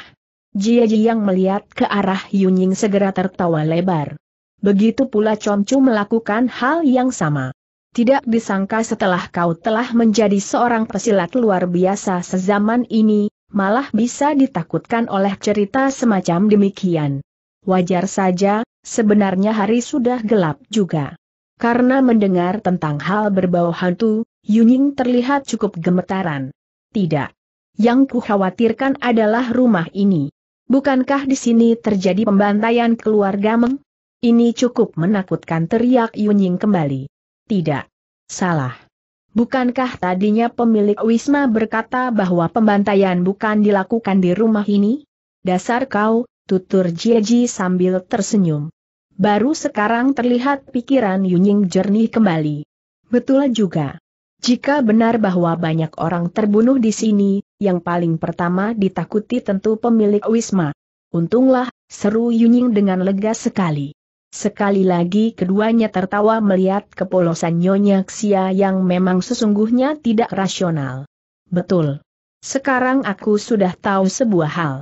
A: Jia yang melihat ke arah Yunying segera tertawa lebar. Begitu pula Comcu melakukan hal yang sama. Tidak disangka setelah kau telah menjadi seorang pesilat luar biasa sezaman ini, malah bisa ditakutkan oleh cerita semacam demikian. Wajar saja, sebenarnya hari sudah gelap juga. Karena mendengar tentang hal berbau hantu, Yunying terlihat cukup gemetaran. Tidak. Yang kukhawatirkan adalah rumah ini. Bukankah di sini terjadi pembantaian keluarga Meng? Ini cukup menakutkan teriak Yunying kembali. Tidak. Salah. Bukankah tadinya pemilik Wisma berkata bahwa pembantaian bukan dilakukan di rumah ini? Dasar kau, tutur Jieji sambil tersenyum. Baru sekarang terlihat pikiran Yunying jernih kembali. Betul juga. Jika benar bahwa banyak orang terbunuh di sini, yang paling pertama ditakuti tentu pemilik Wisma. Untunglah, seru Yunying dengan lega sekali. Sekali lagi keduanya tertawa melihat kepolosan Nyonya Xia yang memang sesungguhnya tidak rasional. Betul. Sekarang aku sudah tahu sebuah hal.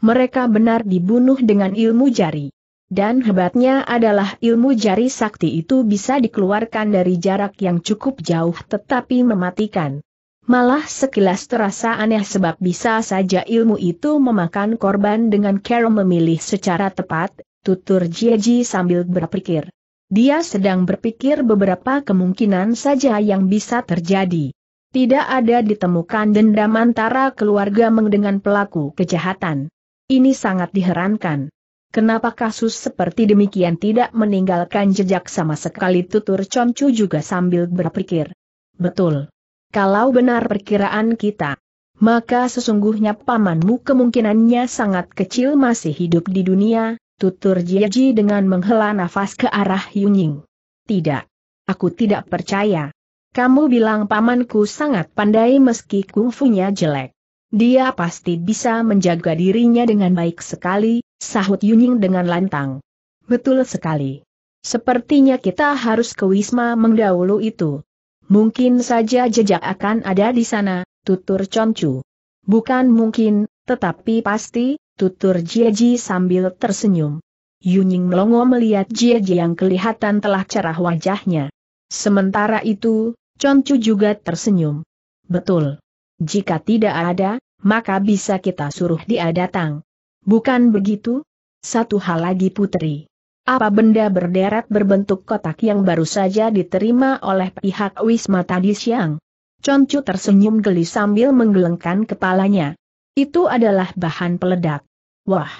A: Mereka benar dibunuh dengan ilmu jari. Dan hebatnya adalah ilmu jari sakti itu bisa dikeluarkan dari jarak yang cukup jauh tetapi mematikan. Malah sekilas terasa aneh sebab bisa saja ilmu itu memakan korban dengan cara memilih secara tepat, tutur Jieji sambil berpikir. Dia sedang berpikir beberapa kemungkinan saja yang bisa terjadi. Tidak ada ditemukan dendam antara keluarga Meng dengan pelaku kejahatan. Ini sangat diherankan. Kenapa kasus seperti demikian tidak meninggalkan jejak sama sekali tutur Chomchu juga sambil berpikir. Betul. Kalau benar perkiraan kita, maka sesungguhnya pamanmu kemungkinannya sangat kecil masih hidup di dunia, tutur Jiaji dengan menghela nafas ke arah Yunying. Tidak. Aku tidak percaya. Kamu bilang pamanku sangat pandai meski kungfunya jelek. Dia pasti bisa menjaga dirinya dengan baik sekali, sahut Yunying dengan lantang. Betul sekali. Sepertinya kita harus ke Wisma mendahulu itu. Mungkin saja jejak akan ada di sana, tutur Concu. Bukan mungkin, tetapi pasti, tutur Jieji sambil tersenyum. Yuning Melongo melihat Jieji yang kelihatan telah cerah wajahnya. Sementara itu, Concu juga tersenyum. Betul. Jika tidak ada, maka bisa kita suruh dia datang. Bukan begitu? Satu hal lagi putri. Apa benda berderet berbentuk kotak yang baru saja diterima oleh pihak Wisma tadi siang? Concu tersenyum geli sambil menggelengkan kepalanya. Itu adalah bahan peledak. Wah!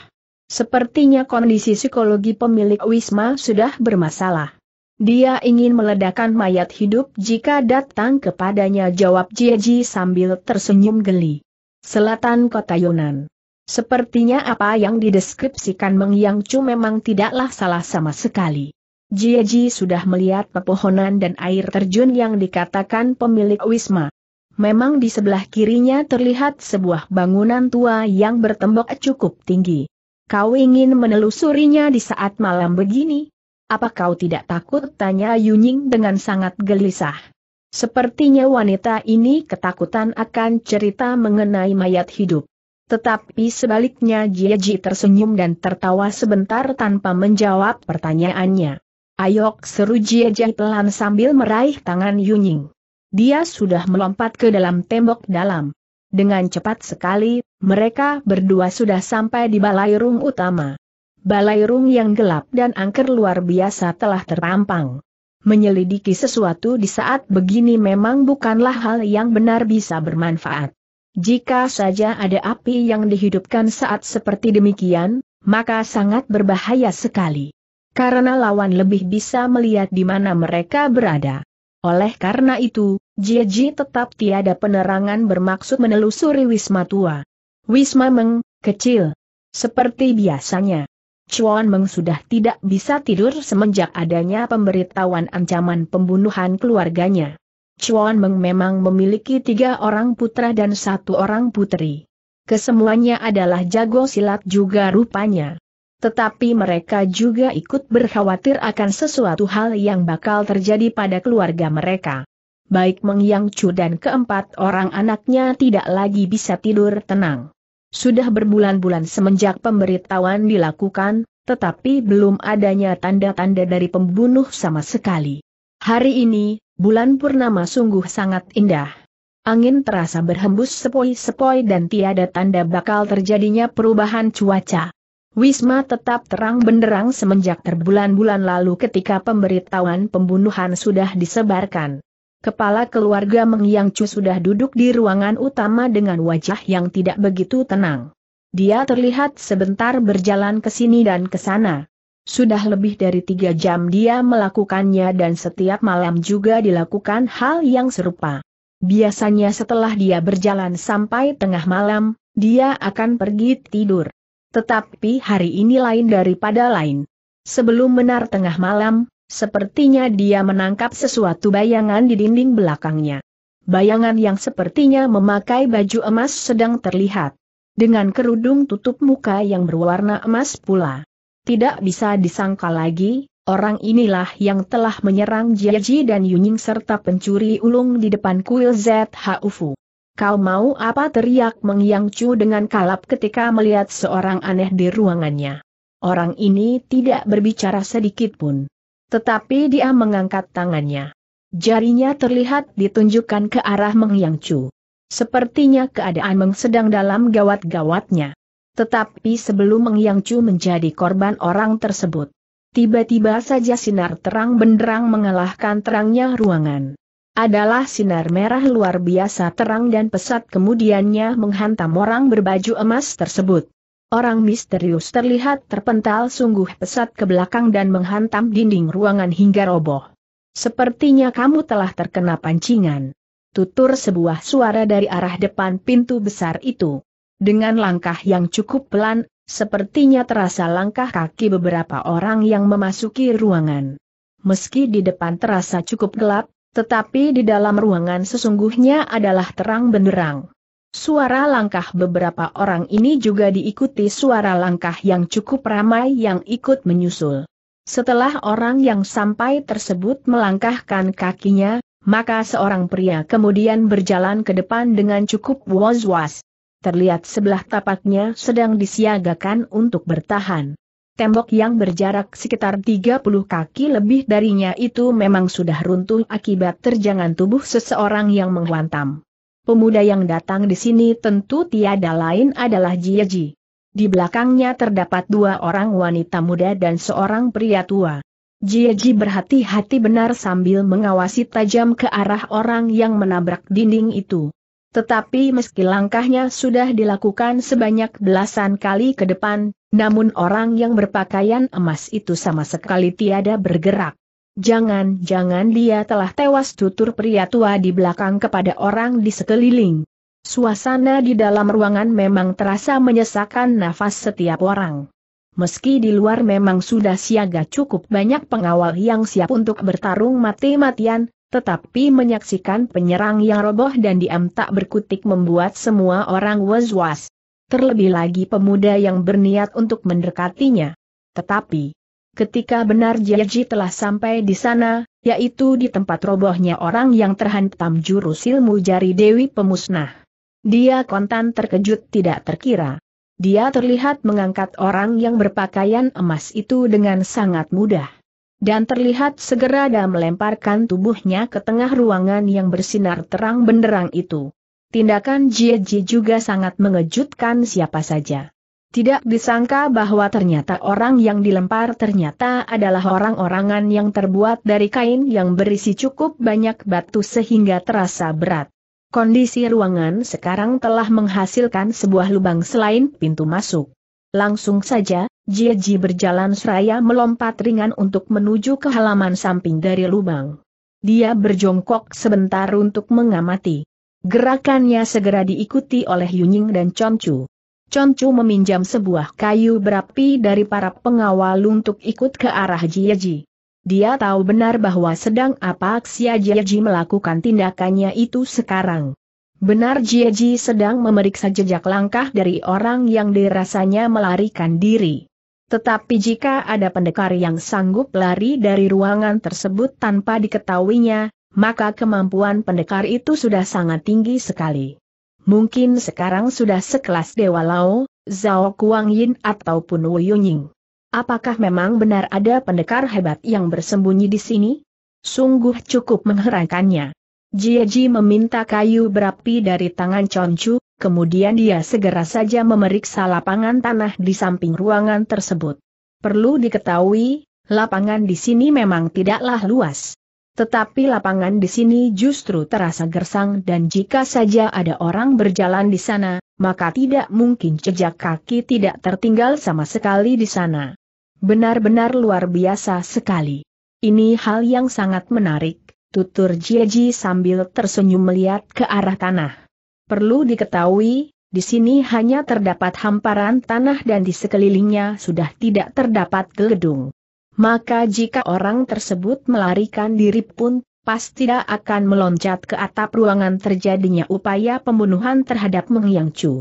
A: Sepertinya kondisi psikologi pemilik Wisma sudah bermasalah. Dia ingin meledakkan mayat hidup jika datang kepadanya jawab Jieji sambil tersenyum geli. Selatan Kota Yunan Sepertinya apa yang dideskripsikan Meng Yang memang tidaklah salah sama sekali. Jieji sudah melihat pepohonan dan air terjun yang dikatakan pemilik Wisma. Memang di sebelah kirinya terlihat sebuah bangunan tua yang bertembok cukup tinggi. Kau ingin menelusurinya di saat malam begini? Apa kau tidak takut? Tanya Yunying dengan sangat gelisah. Sepertinya wanita ini ketakutan akan cerita mengenai mayat hidup. Tetapi sebaliknya Ji tersenyum dan tertawa sebentar tanpa menjawab pertanyaannya. Ayok seru Ji pelan sambil meraih tangan Yunying. Dia sudah melompat ke dalam tembok dalam. Dengan cepat sekali, mereka berdua sudah sampai di balairung utama. Balairung yang gelap dan angker luar biasa telah terpampang. Menyelidiki sesuatu di saat begini memang bukanlah hal yang benar bisa bermanfaat. Jika saja ada api yang dihidupkan saat seperti demikian, maka sangat berbahaya sekali. Karena lawan lebih bisa melihat di mana mereka berada. Oleh karena itu, Jiji tetap tiada penerangan bermaksud menelusuri Wisma Tua. Wisma Meng, kecil. Seperti biasanya. Chuan Meng sudah tidak bisa tidur semenjak adanya pemberitahuan ancaman pembunuhan keluarganya. Chuan Meng memang memiliki tiga orang putra dan satu orang putri. Kesemuanya adalah jago silat juga rupanya. Tetapi mereka juga ikut berkhawatir akan sesuatu hal yang bakal terjadi pada keluarga mereka. Baik Meng Yang Chu dan keempat orang anaknya tidak lagi bisa tidur tenang. Sudah berbulan-bulan semenjak pemberitahuan dilakukan, tetapi belum adanya tanda-tanda dari pembunuh sama sekali. Hari ini, Bulan purnama sungguh sangat indah. Angin terasa berhembus sepoi-sepoi dan tiada tanda bakal terjadinya perubahan cuaca. Wisma tetap terang benderang semenjak terbulan-bulan lalu ketika pemberitahuan pembunuhan sudah disebarkan. Kepala keluarga Mengyang Chu sudah duduk di ruangan utama dengan wajah yang tidak begitu tenang. Dia terlihat sebentar berjalan ke sini dan ke sana. Sudah lebih dari tiga jam dia melakukannya dan setiap malam juga dilakukan hal yang serupa. Biasanya setelah dia berjalan sampai tengah malam, dia akan pergi tidur. Tetapi hari ini lain daripada lain. Sebelum menar tengah malam, sepertinya dia menangkap sesuatu bayangan di dinding belakangnya. Bayangan yang sepertinya memakai baju emas sedang terlihat. Dengan kerudung tutup muka yang berwarna emas pula. Tidak bisa disangka lagi, orang inilah yang telah menyerang Jiaji dan Yunying serta pencuri ulung di depan kuil ZHUFU. Kau mau apa teriak mengyang Chu dengan kalap ketika melihat seorang aneh di ruangannya. Orang ini tidak berbicara sedikit pun. Tetapi dia mengangkat tangannya. Jarinya terlihat ditunjukkan ke arah Meng Yang Chu. Sepertinya keadaan Meng sedang dalam gawat-gawatnya. Tetapi sebelum Mengyang Chu menjadi korban orang tersebut, tiba-tiba saja sinar terang benderang mengalahkan terangnya ruangan. Adalah sinar merah luar biasa terang dan pesat kemudiannya menghantam orang berbaju emas tersebut. Orang misterius terlihat terpental sungguh pesat ke belakang dan menghantam dinding ruangan hingga roboh. Sepertinya kamu telah terkena pancingan. Tutur sebuah suara dari arah depan pintu besar itu. Dengan langkah yang cukup pelan, sepertinya terasa langkah kaki beberapa orang yang memasuki ruangan. Meski di depan terasa cukup gelap, tetapi di dalam ruangan sesungguhnya adalah terang benderang. Suara langkah beberapa orang ini juga diikuti suara langkah yang cukup ramai yang ikut menyusul. Setelah orang yang sampai tersebut melangkahkan kakinya, maka seorang pria kemudian berjalan ke depan dengan cukup was-was terlihat sebelah tapaknya sedang disiagakan untuk bertahan. Tembok yang berjarak sekitar 30 kaki lebih darinya itu memang sudah runtuh akibat terjangan tubuh seseorang yang menghantam. Pemuda yang datang di sini tentu tiada lain adalah Jieji. Di belakangnya terdapat dua orang wanita muda dan seorang pria tua. Jieji berhati-hati benar sambil mengawasi tajam ke arah orang yang menabrak dinding itu. Tetapi meski langkahnya sudah dilakukan sebanyak belasan kali ke depan, namun orang yang berpakaian emas itu sama sekali tiada bergerak. Jangan-jangan dia telah tewas tutur pria tua di belakang kepada orang di sekeliling. Suasana di dalam ruangan memang terasa menyesakan nafas setiap orang. Meski di luar memang sudah siaga cukup banyak pengawal yang siap untuk bertarung mati-matian, tetapi menyaksikan penyerang yang roboh dan diam tak berkutik membuat semua orang was-was. Terlebih lagi pemuda yang berniat untuk mendekatinya. Tetapi, ketika benar Jiaji telah sampai di sana, yaitu di tempat robohnya orang yang terhantam jurus ilmu jari Dewi Pemusnah. Dia kontan terkejut tidak terkira. Dia terlihat mengangkat orang yang berpakaian emas itu dengan sangat mudah dan terlihat segera dia melemparkan tubuhnya ke tengah ruangan yang bersinar terang benderang itu. Tindakan Jie Ji juga sangat mengejutkan siapa saja. Tidak disangka bahwa ternyata orang yang dilempar ternyata adalah orang-orangan yang terbuat dari kain yang berisi cukup banyak batu sehingga terasa berat. Kondisi ruangan sekarang telah menghasilkan sebuah lubang selain pintu masuk. Langsung saja, Jieji berjalan seraya melompat ringan untuk menuju ke halaman samping dari lubang. Dia berjongkok sebentar untuk mengamati. Gerakannya segera diikuti oleh Yunying dan Chonchu. Chonchu meminjam sebuah kayu berapi dari para pengawal untuk ikut ke arah Jieji. Dia tahu benar bahwa sedang apa Xia Jieji melakukan tindakannya itu sekarang. Benar Jieji sedang memeriksa jejak langkah dari orang yang dirasanya melarikan diri. Tetapi jika ada pendekar yang sanggup lari dari ruangan tersebut tanpa diketahuinya, maka kemampuan pendekar itu sudah sangat tinggi sekali. Mungkin sekarang sudah sekelas Dewa Lao, Zhao Kuang Yin ataupun Wu Yunying. Apakah memang benar ada pendekar hebat yang bersembunyi di sini? Sungguh cukup mengherankannya. Jiaji meminta kayu berapi dari tangan Concu, kemudian dia segera saja memeriksa lapangan tanah di samping ruangan tersebut. Perlu diketahui, lapangan di sini memang tidaklah luas. Tetapi lapangan di sini justru terasa gersang dan jika saja ada orang berjalan di sana, maka tidak mungkin jejak kaki tidak tertinggal sama sekali di sana. Benar-benar luar biasa sekali. Ini hal yang sangat menarik, tutur Jieji sambil tersenyum melihat ke arah tanah. Perlu diketahui, di sini hanya terdapat hamparan tanah dan di sekelilingnya sudah tidak terdapat gedung. Maka jika orang tersebut melarikan diri pun pasti tidak akan meloncat ke atap ruangan terjadinya upaya pembunuhan terhadap Meng Yang Chu.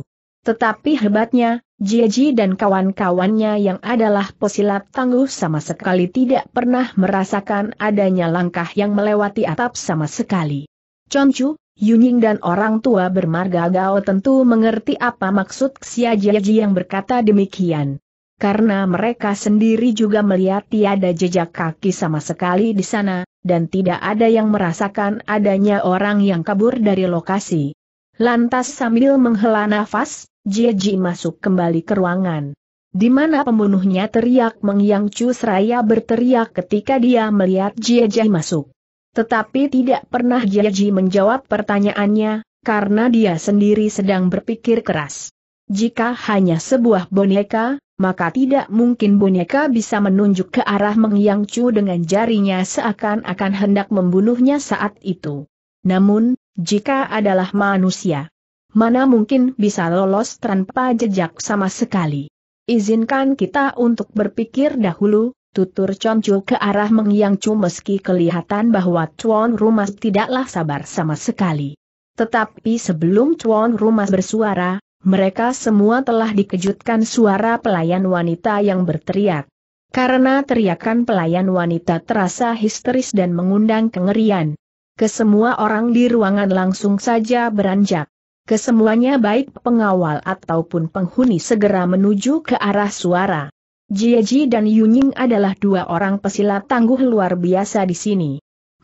A: Tetapi hebatnya, Jiji dan kawan-kawannya yang adalah pesilat tangguh sama sekali tidak pernah merasakan adanya langkah yang melewati atap sama sekali. Concu, Yunying dan orang tua bermarga Gao tentu mengerti apa maksud Xia Jiji yang berkata demikian. Karena mereka sendiri juga melihat tiada jejak kaki sama sekali di sana, dan tidak ada yang merasakan adanya orang yang kabur dari lokasi. Lantas sambil menghela nafas, Jieji masuk kembali ke ruangan. Di mana pembunuhnya teriak mengiang Chu Seraya berteriak ketika dia melihat Jieji masuk. Tetapi tidak pernah Jieji menjawab pertanyaannya, karena dia sendiri sedang berpikir keras. Jika hanya sebuah boneka, maka tidak mungkin boneka bisa menunjuk ke arah mengiang Chu dengan jarinya seakan-akan hendak membunuhnya saat itu. Namun, jika adalah manusia, mana mungkin bisa lolos tanpa jejak sama sekali. Izinkan kita untuk berpikir dahulu, tutur Chonchu ke arah Mengyang Chu meski kelihatan bahwa Tuan Rumah tidaklah sabar sama sekali. Tetapi sebelum Tuan Rumah bersuara, mereka semua telah dikejutkan suara pelayan wanita yang berteriak. Karena teriakan pelayan wanita terasa histeris dan mengundang kengerian, kesemua orang di ruangan langsung saja beranjak. Kesemuanya baik pengawal ataupun penghuni segera menuju ke arah suara. Jieji dan Yunying adalah dua orang pesilat tangguh luar biasa di sini.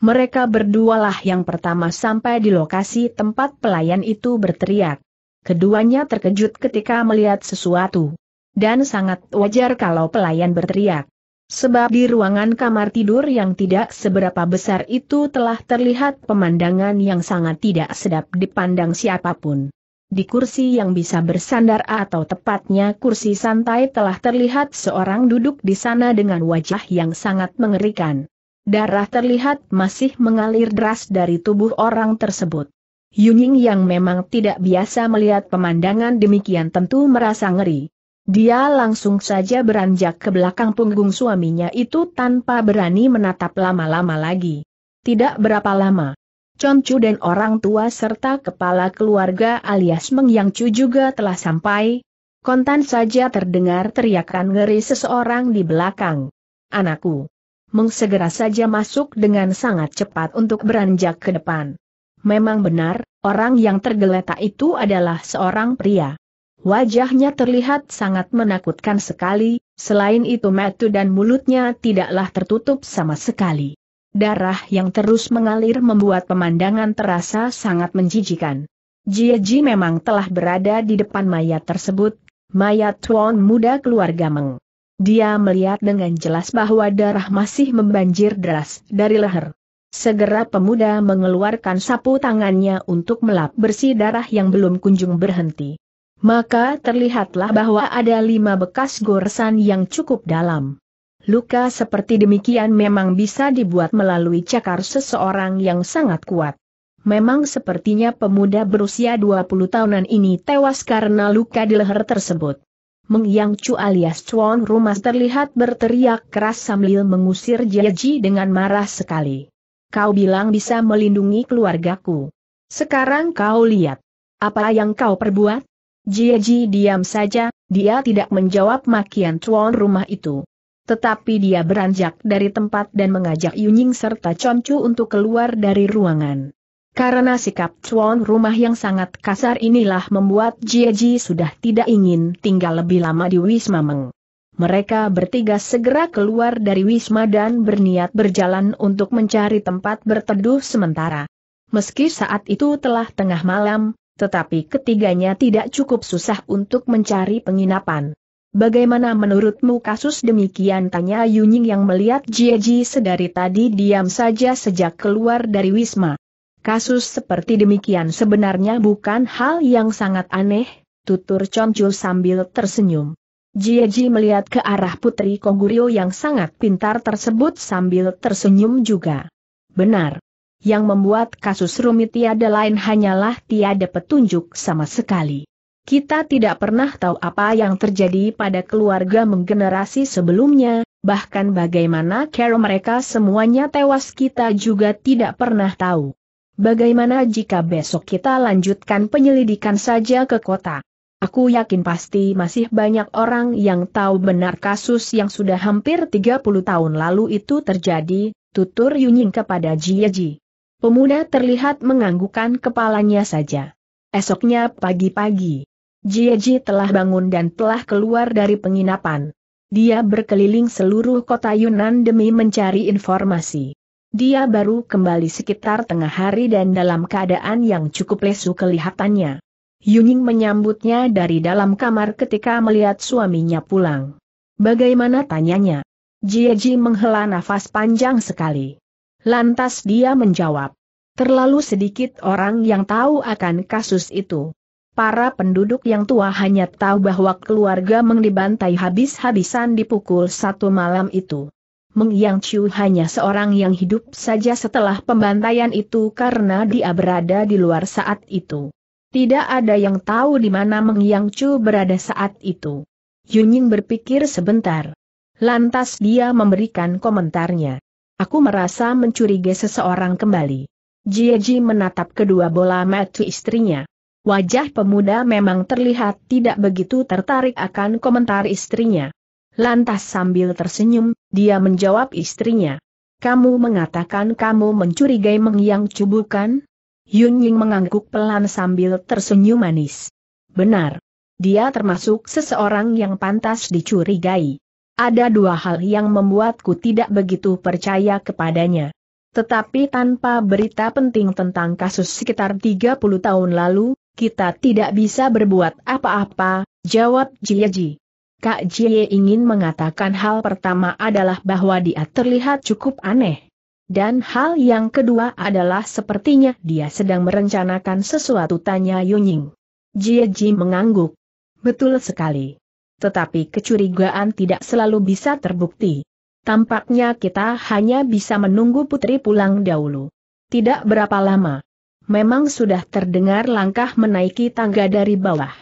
A: Mereka berdualah yang pertama sampai di lokasi tempat pelayan itu berteriak. Keduanya terkejut ketika melihat sesuatu. Dan sangat wajar kalau pelayan berteriak. Sebab di ruangan kamar tidur yang tidak seberapa besar itu telah terlihat pemandangan yang sangat tidak sedap dipandang siapapun. Di kursi yang bisa bersandar atau tepatnya kursi santai telah terlihat seorang duduk di sana dengan wajah yang sangat mengerikan. Darah terlihat masih mengalir deras dari tubuh orang tersebut. Yuning yang memang tidak biasa melihat pemandangan demikian tentu merasa ngeri. Dia langsung saja beranjak ke belakang punggung suaminya itu tanpa berani menatap lama-lama lagi. Tidak berapa lama. Concu dan orang tua serta kepala keluarga alias Meng Yang Chu juga telah sampai. Kontan saja terdengar teriakan ngeri seseorang di belakang. Anakku. Meng segera saja masuk dengan sangat cepat untuk beranjak ke depan. Memang benar, orang yang tergeletak itu adalah seorang pria. Wajahnya terlihat sangat menakutkan sekali, selain itu metu dan mulutnya tidaklah tertutup sama sekali. Darah yang terus mengalir membuat pemandangan terasa sangat menjijikan. Jie memang telah berada di depan mayat tersebut, mayat tuan muda keluarga Meng. Dia melihat dengan jelas bahwa darah masih membanjir deras dari leher. Segera pemuda mengeluarkan sapu tangannya untuk melap bersih darah yang belum kunjung berhenti maka terlihatlah bahwa ada lima bekas goresan yang cukup dalam. Luka seperti demikian memang bisa dibuat melalui cakar seseorang yang sangat kuat. Memang sepertinya pemuda berusia 20 tahunan ini tewas karena luka di leher tersebut. Meng Yang Chu alias Chuan rumah terlihat berteriak keras sambil mengusir Jieji dengan marah sekali. Kau bilang bisa melindungi keluargaku. Sekarang kau lihat. Apa yang kau perbuat? Jie Ji diam saja, dia tidak menjawab makian tuan rumah itu. Tetapi dia beranjak dari tempat dan mengajak Yunying serta Choncu untuk keluar dari ruangan. Karena sikap tuan rumah yang sangat kasar inilah membuat Jie Ji sudah tidak ingin tinggal lebih lama di Wisma Meng. Mereka bertiga segera keluar dari Wisma dan berniat berjalan untuk mencari tempat berteduh sementara. Meski saat itu telah tengah malam, tetapi ketiganya tidak cukup susah untuk mencari penginapan. Bagaimana menurutmu kasus demikian? Tanya Yunying yang melihat Jieji sedari tadi diam saja sejak keluar dari Wisma. Kasus seperti demikian sebenarnya bukan hal yang sangat aneh, tutur Chonchu sambil tersenyum. Jieji melihat ke arah Putri Koguryo yang sangat pintar tersebut sambil tersenyum juga. Benar, yang membuat kasus rumit tiada lain hanyalah tiada petunjuk sama sekali. Kita tidak pernah tahu apa yang terjadi pada keluarga menggenerasi sebelumnya, bahkan bagaimana cara mereka semuanya tewas kita juga tidak pernah tahu. Bagaimana jika besok kita lanjutkan penyelidikan saja ke kota? Aku yakin pasti masih banyak orang yang tahu benar kasus yang sudah hampir 30 tahun lalu itu terjadi, tutur Yunying kepada Jieji. Pemuda terlihat menganggukkan kepalanya saja. Esoknya pagi-pagi, Jieji telah bangun dan telah keluar dari penginapan. Dia berkeliling seluruh kota Yunan demi mencari informasi. Dia baru kembali sekitar tengah hari dan dalam keadaan yang cukup lesu kelihatannya. Yuning menyambutnya dari dalam kamar ketika melihat suaminya pulang. Bagaimana tanyanya? Jieji menghela nafas panjang sekali. Lantas dia menjawab. Terlalu sedikit orang yang tahu akan kasus itu. Para penduduk yang tua hanya tahu bahwa keluarga Meng dibantai habis-habisan dipukul satu malam itu. Meng Yang Chu hanya seorang yang hidup saja setelah pembantaian itu karena dia berada di luar saat itu. Tidak ada yang tahu di mana Meng Yang Chu berada saat itu. Yunying berpikir sebentar. Lantas dia memberikan komentarnya. Aku merasa mencurigai seseorang kembali. Jieji menatap kedua bola mata istrinya. Wajah pemuda memang terlihat tidak begitu tertarik akan komentar istrinya. Lantas sambil tersenyum, dia menjawab istrinya. Kamu mengatakan kamu mencurigai mengyang cubukan? Yun Ying mengangguk pelan sambil tersenyum manis. Benar. Dia termasuk seseorang yang pantas dicurigai. Ada dua hal yang membuatku tidak begitu percaya kepadanya. Tetapi tanpa berita penting tentang kasus sekitar 30 tahun lalu, kita tidak bisa berbuat apa-apa, jawab Jieji. Kak Jie ingin mengatakan hal pertama adalah bahwa dia terlihat cukup aneh. Dan hal yang kedua adalah sepertinya dia sedang merencanakan sesuatu tanya Yunying. Jieji mengangguk. Betul sekali tetapi kecurigaan tidak selalu bisa terbukti. Tampaknya kita hanya bisa menunggu putri pulang dahulu. Tidak berapa lama. Memang sudah terdengar langkah menaiki tangga dari bawah.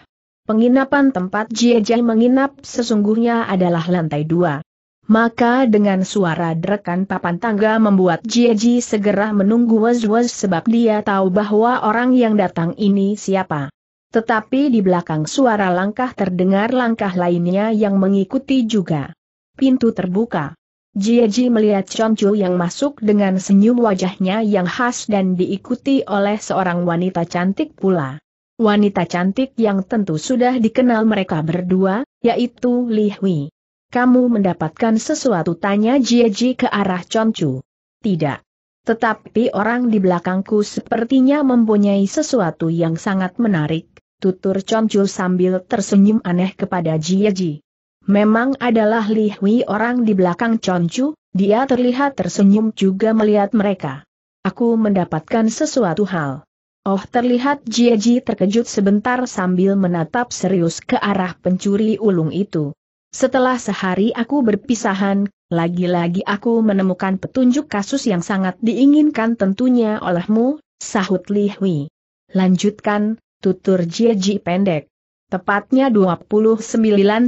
A: Penginapan tempat Jiejai menginap sesungguhnya adalah lantai dua. Maka dengan suara derekan papan tangga membuat Jieji segera menunggu was-was sebab dia tahu bahwa orang yang datang ini siapa. Tetapi di belakang suara langkah terdengar langkah lainnya yang mengikuti juga. Pintu terbuka. Jieji melihat Chomcu yang masuk dengan senyum wajahnya yang khas dan diikuti oleh seorang wanita cantik pula. Wanita cantik yang tentu sudah dikenal mereka berdua, yaitu Li Hui. Kamu mendapatkan sesuatu tanya Jieji ke arah Chomcu. Tidak. Tetapi orang di belakangku sepertinya mempunyai sesuatu yang sangat menarik, tutur Chonchul sambil tersenyum aneh kepada Jiaji. Ji. Memang adalah Li Hui orang di belakang Chonchu, dia terlihat tersenyum juga melihat mereka. Aku mendapatkan sesuatu hal. Oh terlihat Jiaji terkejut sebentar sambil menatap serius ke arah pencuri ulung itu. Setelah sehari aku berpisahan, lagi-lagi aku menemukan petunjuk kasus yang sangat diinginkan tentunya olehmu, sahut Li Hui. Lanjutkan, tutur Jie Ji pendek. Tepatnya 29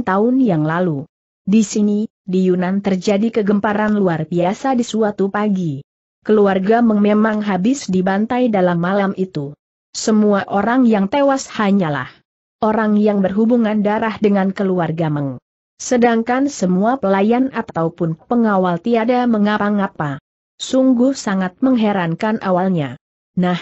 A: tahun yang lalu. Di sini, di Yunan terjadi kegemparan luar biasa di suatu pagi. Keluarga Meng memang habis dibantai dalam malam itu. Semua orang yang tewas hanyalah orang yang berhubungan darah dengan keluarga Meng. Sedangkan semua pelayan ataupun pengawal tiada mengapa-ngapa. Sungguh sangat mengherankan awalnya. Nah,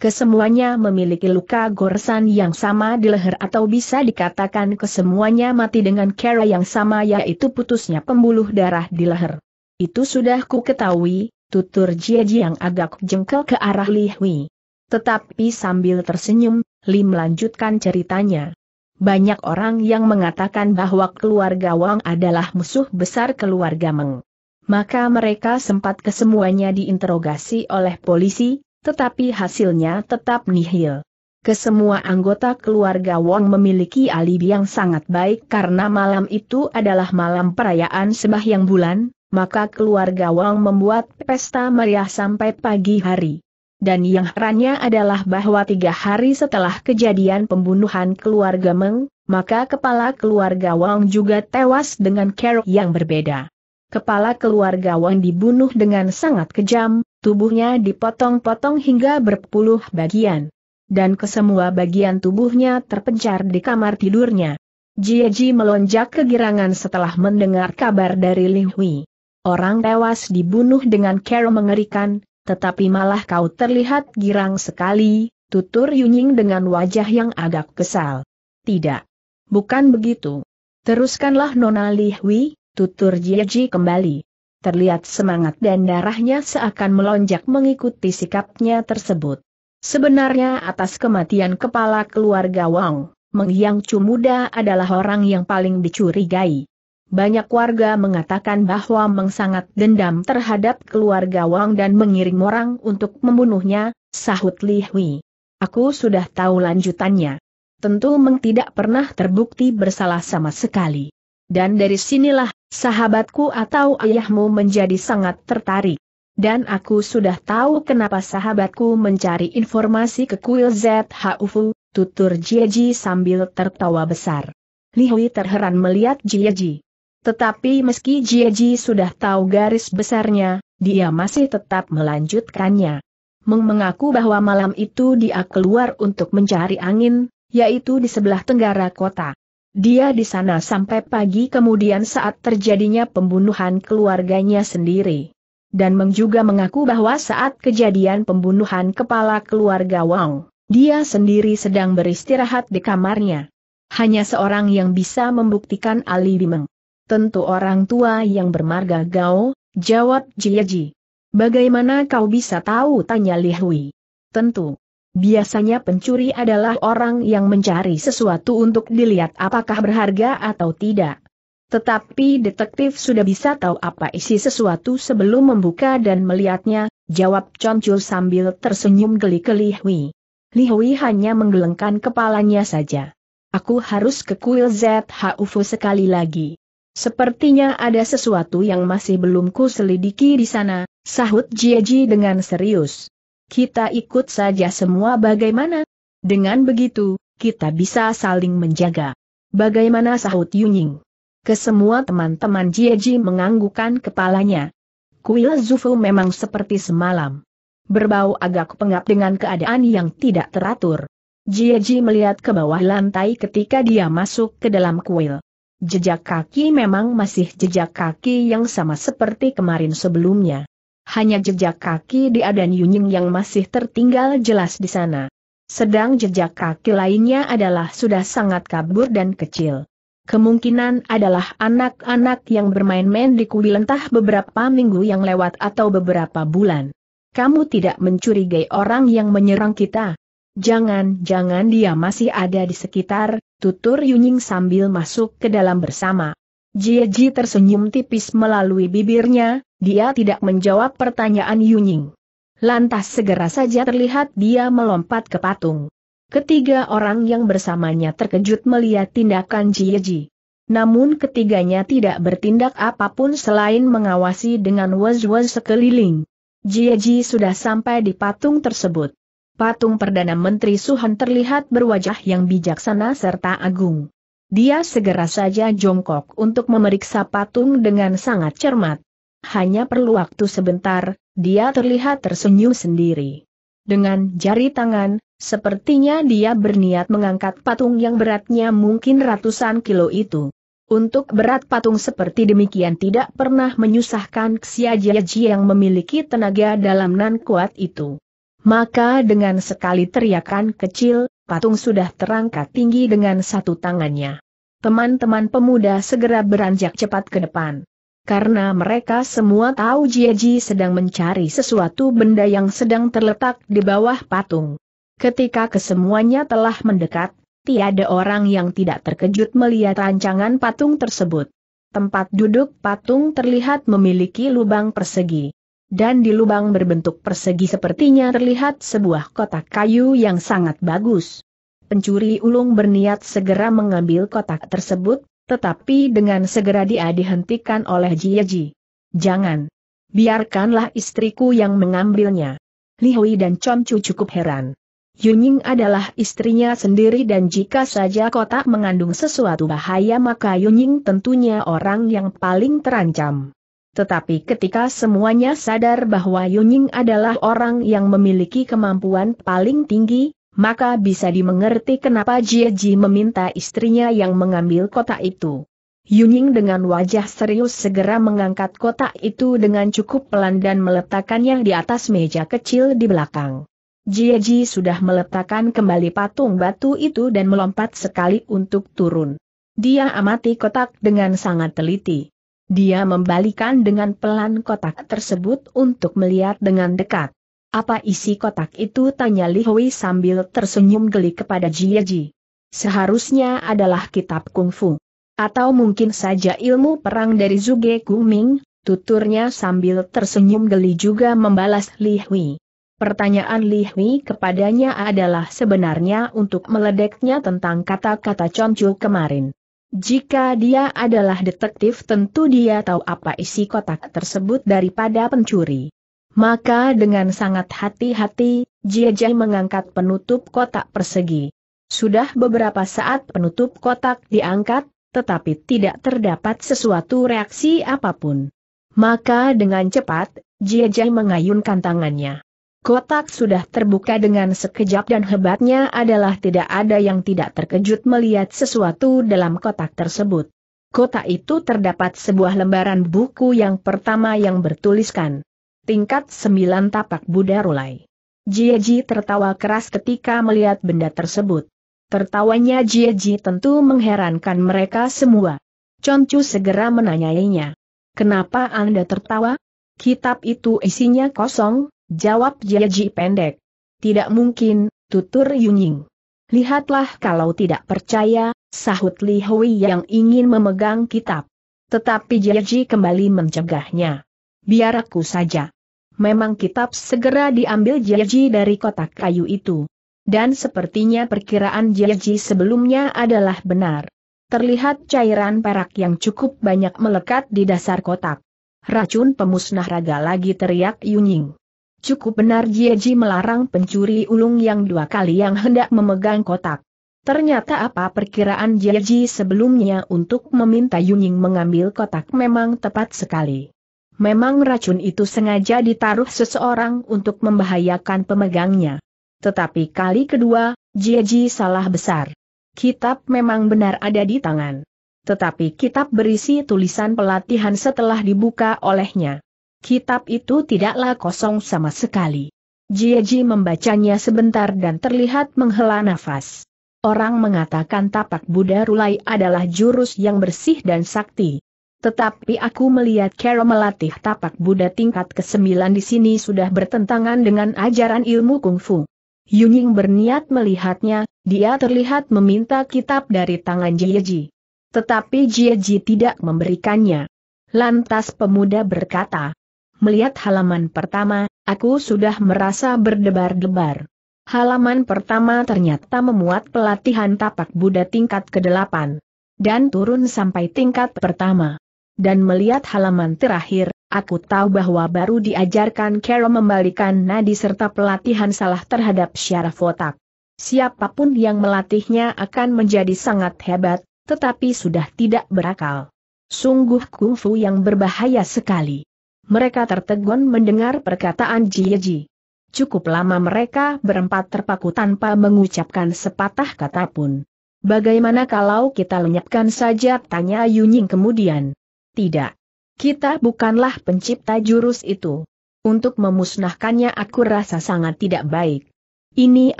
A: kesemuanya memiliki luka goresan yang sama di leher atau bisa dikatakan kesemuanya mati dengan cara yang sama yaitu putusnya pembuluh darah di leher. Itu sudah ku ketahui, tutur Jieji yang agak jengkel ke arah Li Hui. Tetapi sambil tersenyum, Li melanjutkan ceritanya banyak orang yang mengatakan bahwa keluarga Wang adalah musuh besar keluarga Meng. Maka mereka sempat kesemuanya diinterogasi oleh polisi, tetapi hasilnya tetap nihil. Kesemua anggota keluarga Wang memiliki alibi yang sangat baik karena malam itu adalah malam perayaan sembahyang bulan, maka keluarga Wang membuat pesta meriah sampai pagi hari. Dan yang herannya adalah bahwa tiga hari setelah kejadian pembunuhan keluarga Meng, maka kepala keluarga Wang juga tewas dengan kerok yang berbeda. Kepala keluarga Wang dibunuh dengan sangat kejam, tubuhnya dipotong-potong hingga berpuluh bagian. Dan kesemua bagian tubuhnya terpencar di kamar tidurnya. Jieji melonjak kegirangan setelah mendengar kabar dari Li Hui. Orang tewas dibunuh dengan cara mengerikan, tetapi malah kau terlihat girang sekali, tutur Yunying dengan wajah yang agak kesal. Tidak. Bukan begitu. Teruskanlah Nona Li Hui, tutur Jieji kembali. Terlihat semangat dan darahnya seakan melonjak mengikuti sikapnya tersebut. Sebenarnya atas kematian kepala keluarga Wang, Meng Yang Chu muda adalah orang yang paling dicurigai. Banyak warga mengatakan bahwa Meng sangat dendam terhadap keluarga Wang dan mengirim orang untuk membunuhnya, sahut Li Hui. Aku sudah tahu lanjutannya. Tentu Meng tidak pernah terbukti bersalah sama sekali. Dan dari sinilah, sahabatku atau ayahmu menjadi sangat tertarik. Dan aku sudah tahu kenapa sahabatku mencari informasi ke kuil ZHUFU, tutur Jieji sambil tertawa besar. Li Hui terheran melihat Jieji. Tetapi meski Jieji sudah tahu garis besarnya, dia masih tetap melanjutkannya. Meng mengaku bahwa malam itu dia keluar untuk mencari angin, yaitu di sebelah tenggara kota. Dia di sana sampai pagi kemudian saat terjadinya pembunuhan keluarganya sendiri. Dan Meng juga mengaku bahwa saat kejadian pembunuhan kepala keluarga Wang, dia sendiri sedang beristirahat di kamarnya. Hanya seorang yang bisa membuktikan alibi Meng tentu orang tua yang bermarga Gao, jawab Jiaji. Bagaimana kau bisa tahu? tanya Li Hui. Tentu. Biasanya pencuri adalah orang yang mencari sesuatu untuk dilihat apakah berharga atau tidak. Tetapi detektif sudah bisa tahu apa isi sesuatu sebelum membuka dan melihatnya, jawab Chonchul sambil tersenyum geli ke Li Hui. Li Hui hanya menggelengkan kepalanya saja. Aku harus ke kuil ZHUFU sekali lagi. Sepertinya ada sesuatu yang masih belum ku selidiki di sana, sahut Jieji dengan serius. Kita ikut saja semua bagaimana? Dengan begitu, kita bisa saling menjaga. Bagaimana sahut Yunying? Kesemua teman-teman Jieji menganggukkan kepalanya. Kuil Zufu memang seperti semalam. Berbau agak pengap dengan keadaan yang tidak teratur. Jieji melihat ke bawah lantai ketika dia masuk ke dalam kuil. Jejak kaki memang masih jejak kaki yang sama seperti kemarin sebelumnya. Hanya jejak kaki di Adan Yunying yang masih tertinggal jelas di sana. Sedang jejak kaki lainnya adalah sudah sangat kabur dan kecil. Kemungkinan adalah anak-anak yang bermain-main di kuil entah beberapa minggu yang lewat atau beberapa bulan. Kamu tidak mencurigai orang yang menyerang kita. Jangan-jangan dia masih ada di sekitar, tutur Yuning sambil masuk ke dalam bersama. Ji tersenyum tipis melalui bibirnya, dia tidak menjawab pertanyaan Yuning. Lantas segera saja terlihat dia melompat ke patung. Ketiga orang yang bersamanya terkejut melihat tindakan Ji. Namun ketiganya tidak bertindak apapun selain mengawasi dengan waz-waz sekeliling. Ji sudah sampai di patung tersebut patung Perdana Menteri Suhan terlihat berwajah yang bijaksana serta agung. Dia segera saja jongkok untuk memeriksa patung dengan sangat cermat. Hanya perlu waktu sebentar, dia terlihat tersenyum sendiri. Dengan jari tangan, sepertinya dia berniat mengangkat patung yang beratnya mungkin ratusan kilo itu. Untuk berat patung seperti demikian tidak pernah menyusahkan Xia Jiaji yang memiliki tenaga dalam nan kuat itu. Maka dengan sekali teriakan kecil, patung sudah terangkat tinggi dengan satu tangannya. Teman-teman pemuda segera beranjak cepat ke depan. Karena mereka semua tahu Jieji sedang mencari sesuatu benda yang sedang terletak di bawah patung. Ketika kesemuanya telah mendekat, tiada orang yang tidak terkejut melihat rancangan patung tersebut. Tempat duduk patung terlihat memiliki lubang persegi dan di lubang berbentuk persegi sepertinya terlihat sebuah kotak kayu yang sangat bagus. Pencuri ulung berniat segera mengambil kotak tersebut, tetapi dengan segera dia dihentikan oleh Jieji. Jangan. Biarkanlah istriku yang mengambilnya. Li Hui dan Chon Chu cukup heran. Yuning adalah istrinya sendiri dan jika saja kotak mengandung sesuatu bahaya maka Yuning tentunya orang yang paling terancam. Tetapi ketika semuanya sadar bahwa Yunying adalah orang yang memiliki kemampuan paling tinggi, maka bisa dimengerti kenapa Jie Ji meminta istrinya yang mengambil kotak itu. Yunying dengan wajah serius segera mengangkat kotak itu dengan cukup pelan dan meletakkannya di atas meja kecil di belakang. Jie Ji sudah meletakkan kembali patung batu itu dan melompat sekali untuk turun. Dia amati kotak dengan sangat teliti. Dia membalikan dengan pelan kotak tersebut untuk melihat dengan dekat. Apa isi kotak itu tanya Li Hui sambil tersenyum geli kepada Jie Ji. Seharusnya adalah kitab kungfu. Atau mungkin saja ilmu perang dari Zuge Kuming, tuturnya sambil tersenyum geli juga membalas Li Hui. Pertanyaan Li Hui kepadanya adalah sebenarnya untuk meledeknya tentang kata-kata Chonchu kemarin. Jika dia adalah detektif tentu dia tahu apa isi kotak tersebut daripada pencuri. Maka dengan sangat hati-hati, Jie mengangkat penutup kotak persegi. Sudah beberapa saat penutup kotak diangkat, tetapi tidak terdapat sesuatu reaksi apapun. Maka dengan cepat, Jie mengayunkan tangannya. Kotak sudah terbuka dengan sekejap dan hebatnya adalah tidak ada yang tidak terkejut melihat sesuatu dalam kotak tersebut. Kotak itu terdapat sebuah lembaran buku yang pertama yang bertuliskan. Tingkat 9 tapak Buddha Rulai. Jieji tertawa keras ketika melihat benda tersebut. Tertawanya Jieji tentu mengherankan mereka semua. Concu segera menanyainya. Kenapa Anda tertawa? Kitab itu isinya kosong, Jawab Jiaji pendek. Tidak mungkin, tutur Yunying. Lihatlah kalau tidak percaya, sahut Li Hui yang ingin memegang kitab. Tetapi Jiaji kembali mencegahnya. Biar aku saja. Memang kitab segera diambil Jiaji dari kotak kayu itu. Dan sepertinya perkiraan Jiaji sebelumnya adalah benar. Terlihat cairan perak yang cukup banyak melekat di dasar kotak. Racun pemusnah raga lagi teriak Yunying. Cukup benar Jieji melarang pencuri ulung yang dua kali yang hendak memegang kotak. Ternyata apa perkiraan Jieji sebelumnya untuk meminta Yunying mengambil kotak memang tepat sekali. Memang racun itu sengaja ditaruh seseorang untuk membahayakan pemegangnya. Tetapi kali kedua, Jieji salah besar. Kitab memang benar ada di tangan. Tetapi kitab berisi tulisan pelatihan setelah dibuka olehnya. Kitab itu tidaklah kosong sama sekali. Jieji membacanya sebentar dan terlihat menghela nafas. Orang mengatakan tapak Buddha Rulai adalah jurus yang bersih dan sakti. Tetapi aku melihat Kero melatih tapak Buddha tingkat ke-9 di sini sudah bertentangan dengan ajaran ilmu kungfu. Yunying berniat melihatnya, dia terlihat meminta kitab dari tangan Jieji. Tetapi Jieji tidak memberikannya. Lantas pemuda berkata, Melihat halaman pertama, aku sudah merasa berdebar-debar. Halaman pertama ternyata memuat pelatihan tapak Buddha tingkat ke-8. Dan turun sampai tingkat pertama. Dan melihat halaman terakhir, Aku tahu bahwa baru diajarkan Carol membalikan nadi serta pelatihan salah terhadap syaraf otak. Siapapun yang melatihnya akan menjadi sangat hebat, tetapi sudah tidak berakal. Sungguh kungfu yang berbahaya sekali mereka tertegun mendengar perkataan Jieji. Cukup lama mereka berempat terpaku tanpa mengucapkan sepatah kata pun. Bagaimana kalau kita lenyapkan saja tanya Yunying kemudian? Tidak. Kita bukanlah pencipta jurus itu. Untuk memusnahkannya aku rasa sangat tidak baik. Ini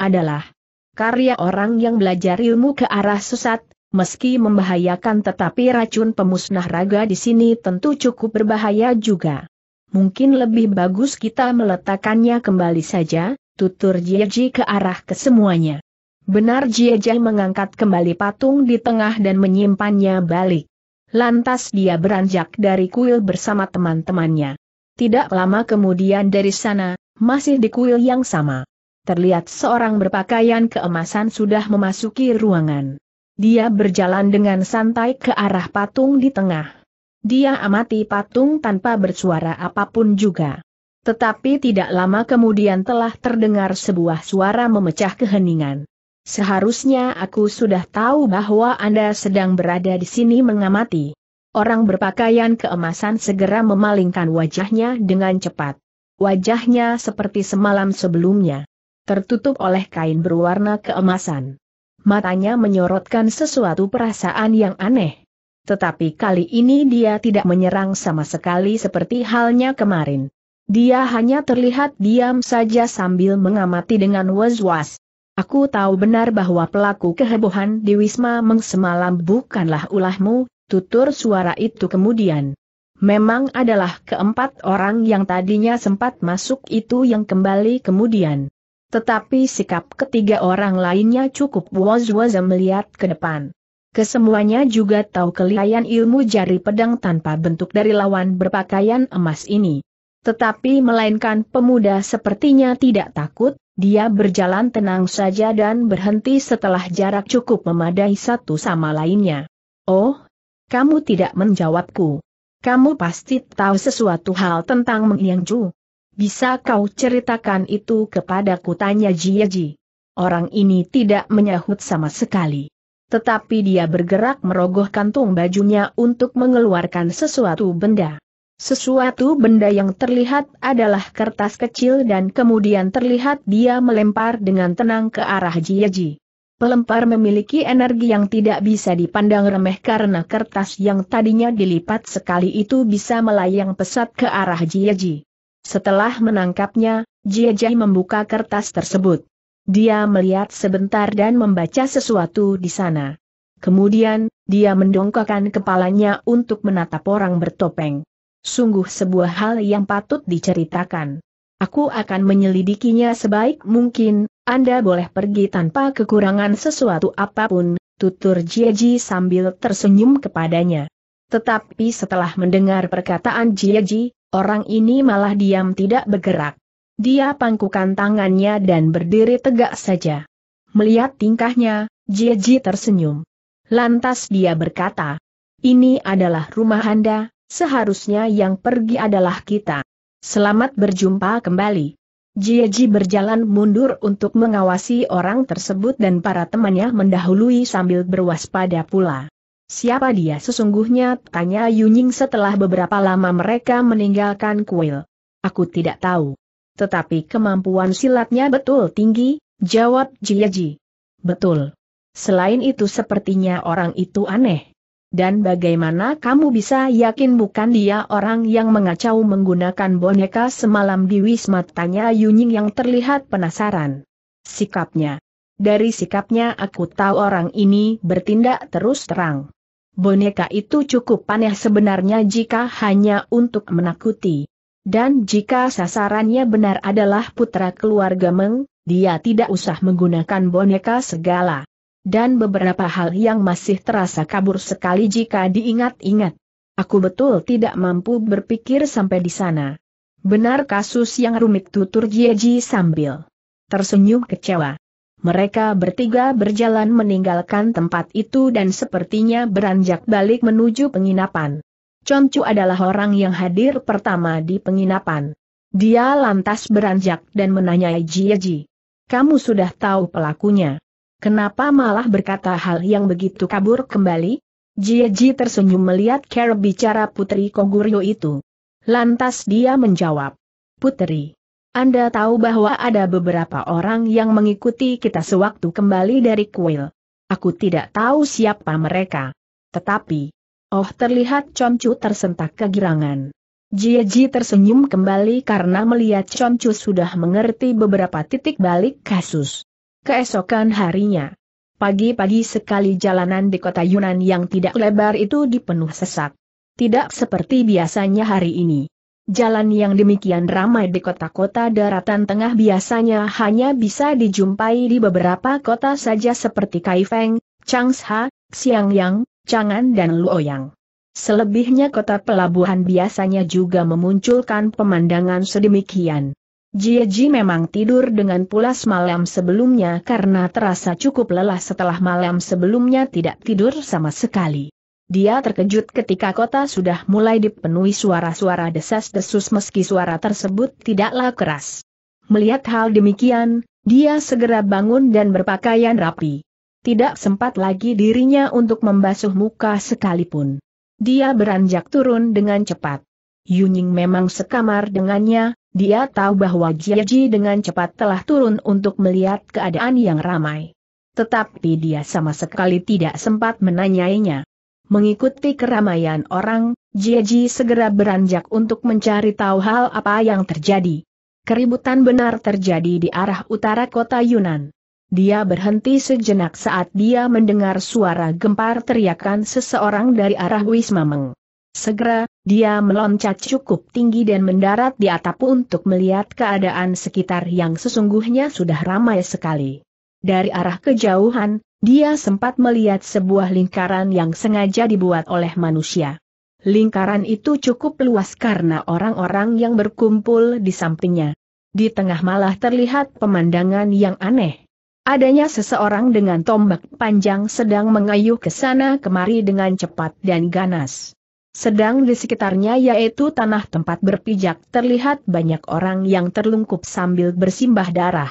A: adalah karya orang yang belajar ilmu ke arah sesat, meski membahayakan tetapi racun pemusnah raga di sini tentu cukup berbahaya juga mungkin lebih bagus kita meletakkannya kembali saja, tutur Jieji ke arah kesemuanya. Benar Jieji mengangkat kembali patung di tengah dan menyimpannya balik. Lantas dia beranjak dari kuil bersama teman-temannya. Tidak lama kemudian dari sana, masih di kuil yang sama. Terlihat seorang berpakaian keemasan sudah memasuki ruangan. Dia berjalan dengan santai ke arah patung di tengah dia amati patung tanpa bersuara apapun juga. Tetapi tidak lama kemudian telah terdengar sebuah suara memecah keheningan. Seharusnya aku sudah tahu bahwa Anda sedang berada di sini mengamati. Orang berpakaian keemasan segera memalingkan wajahnya dengan cepat. Wajahnya seperti semalam sebelumnya. Tertutup oleh kain berwarna keemasan. Matanya menyorotkan sesuatu perasaan yang aneh. Tetapi kali ini dia tidak menyerang sama sekali seperti halnya kemarin. Dia hanya terlihat diam saja sambil mengamati dengan was-was. Aku tahu benar bahwa pelaku kehebohan di Wisma mengsemalam bukanlah ulahmu, tutur suara itu kemudian. Memang adalah keempat orang yang tadinya sempat masuk itu yang kembali kemudian. Tetapi sikap ketiga orang lainnya cukup was-was melihat ke depan. Kesemuanya juga tahu kelihayan ilmu jari pedang tanpa bentuk dari lawan berpakaian emas ini. Tetapi melainkan pemuda sepertinya tidak takut, dia berjalan tenang saja dan berhenti setelah jarak cukup memadai satu sama lainnya. Oh, kamu tidak menjawabku. Kamu pasti tahu sesuatu hal tentang Meng Bisa kau ceritakan itu kepadaku tanya Jiaji. Orang ini tidak menyahut sama sekali. Tetapi dia bergerak merogoh kantung bajunya untuk mengeluarkan sesuatu benda. Sesuatu benda yang terlihat adalah kertas kecil dan kemudian terlihat dia melempar dengan tenang ke arah Jiaji. Pelempar memiliki energi yang tidak bisa dipandang remeh karena kertas yang tadinya dilipat sekali itu bisa melayang pesat ke arah Jiaji. Setelah menangkapnya, Jiaji membuka kertas tersebut. Dia melihat sebentar dan membaca sesuatu di sana. Kemudian, dia mendongkakkan kepalanya untuk menatap orang bertopeng. Sungguh sebuah hal yang patut diceritakan. Aku akan menyelidikinya sebaik mungkin, Anda boleh pergi tanpa kekurangan sesuatu apapun, tutur Jieji sambil tersenyum kepadanya. Tetapi setelah mendengar perkataan Jieji, orang ini malah diam tidak bergerak. Dia pangkukan tangannya dan berdiri tegak saja. Melihat tingkahnya, Jeji tersenyum. Lantas dia berkata, ini adalah rumah Anda, seharusnya yang pergi adalah kita. Selamat berjumpa kembali. Jeji berjalan mundur untuk mengawasi orang tersebut dan para temannya mendahului sambil berwaspada pula. Siapa dia sesungguhnya? Tanya Yunying setelah beberapa lama mereka meninggalkan kuil. Aku tidak tahu. Tetapi kemampuan silatnya betul tinggi, jawab Jiaji. Betul. Selain itu sepertinya orang itu aneh. Dan bagaimana kamu bisa yakin bukan dia orang yang mengacau menggunakan boneka semalam di Wisma tanya Yunying yang terlihat penasaran. Sikapnya. Dari sikapnya aku tahu orang ini bertindak terus terang. Boneka itu cukup aneh sebenarnya jika hanya untuk menakuti. Dan jika sasarannya benar adalah putra keluarga Meng, dia tidak usah menggunakan boneka segala. Dan beberapa hal yang masih terasa kabur sekali jika diingat-ingat. Aku betul tidak mampu berpikir sampai di sana. Benar kasus yang rumit tutur Jieji sambil tersenyum kecewa. Mereka bertiga berjalan meninggalkan tempat itu dan sepertinya beranjak balik menuju penginapan. Concu adalah orang yang hadir pertama di penginapan. Dia lantas beranjak dan menanyai Jia Ji. Kamu sudah tahu pelakunya. Kenapa malah berkata hal yang begitu kabur kembali? Jia Ji tersenyum melihat cara bicara Putri Koguryo itu. Lantas dia menjawab. Putri, Anda tahu bahwa ada beberapa orang yang mengikuti kita sewaktu kembali dari kuil. Aku tidak tahu siapa mereka. Tetapi, Oh terlihat Concu tersentak kegirangan. Jieji tersenyum kembali karena melihat Concu sudah mengerti beberapa titik balik kasus. Keesokan harinya, pagi-pagi sekali jalanan di kota Yunan yang tidak lebar itu dipenuh sesak. Tidak seperti biasanya hari ini. Jalan yang demikian ramai di kota-kota daratan tengah biasanya hanya bisa dijumpai di beberapa kota saja seperti Kaifeng, Changsha, Xiangyang, Changan dan Luoyang. Selebihnya kota pelabuhan biasanya juga memunculkan pemandangan sedemikian. Ji memang tidur dengan pulas malam sebelumnya karena terasa cukup lelah setelah malam sebelumnya tidak tidur sama sekali. Dia terkejut ketika kota sudah mulai dipenuhi suara-suara desas-desus meski suara tersebut tidaklah keras. Melihat hal demikian, dia segera bangun dan berpakaian rapi tidak sempat lagi dirinya untuk membasuh muka sekalipun. Dia beranjak turun dengan cepat. Yuning memang sekamar dengannya, dia tahu bahwa Jiaji dengan cepat telah turun untuk melihat keadaan yang ramai. Tetapi dia sama sekali tidak sempat menanyainya. Mengikuti keramaian orang, Jiaji segera beranjak untuk mencari tahu hal apa yang terjadi. Keributan benar terjadi di arah utara kota Yunan. Dia berhenti sejenak saat dia mendengar suara gempar teriakan seseorang dari arah Wisma Meng. Segera, dia meloncat cukup tinggi dan mendarat di atap untuk melihat keadaan sekitar yang sesungguhnya sudah ramai sekali. Dari arah kejauhan, dia sempat melihat sebuah lingkaran yang sengaja dibuat oleh manusia. Lingkaran itu cukup luas karena orang-orang yang berkumpul di sampingnya. Di tengah malah terlihat pemandangan yang aneh. Adanya seseorang dengan tombak panjang sedang mengayuh ke sana kemari dengan cepat dan ganas. Sedang di sekitarnya yaitu tanah tempat berpijak terlihat banyak orang yang terlungkup sambil bersimbah darah.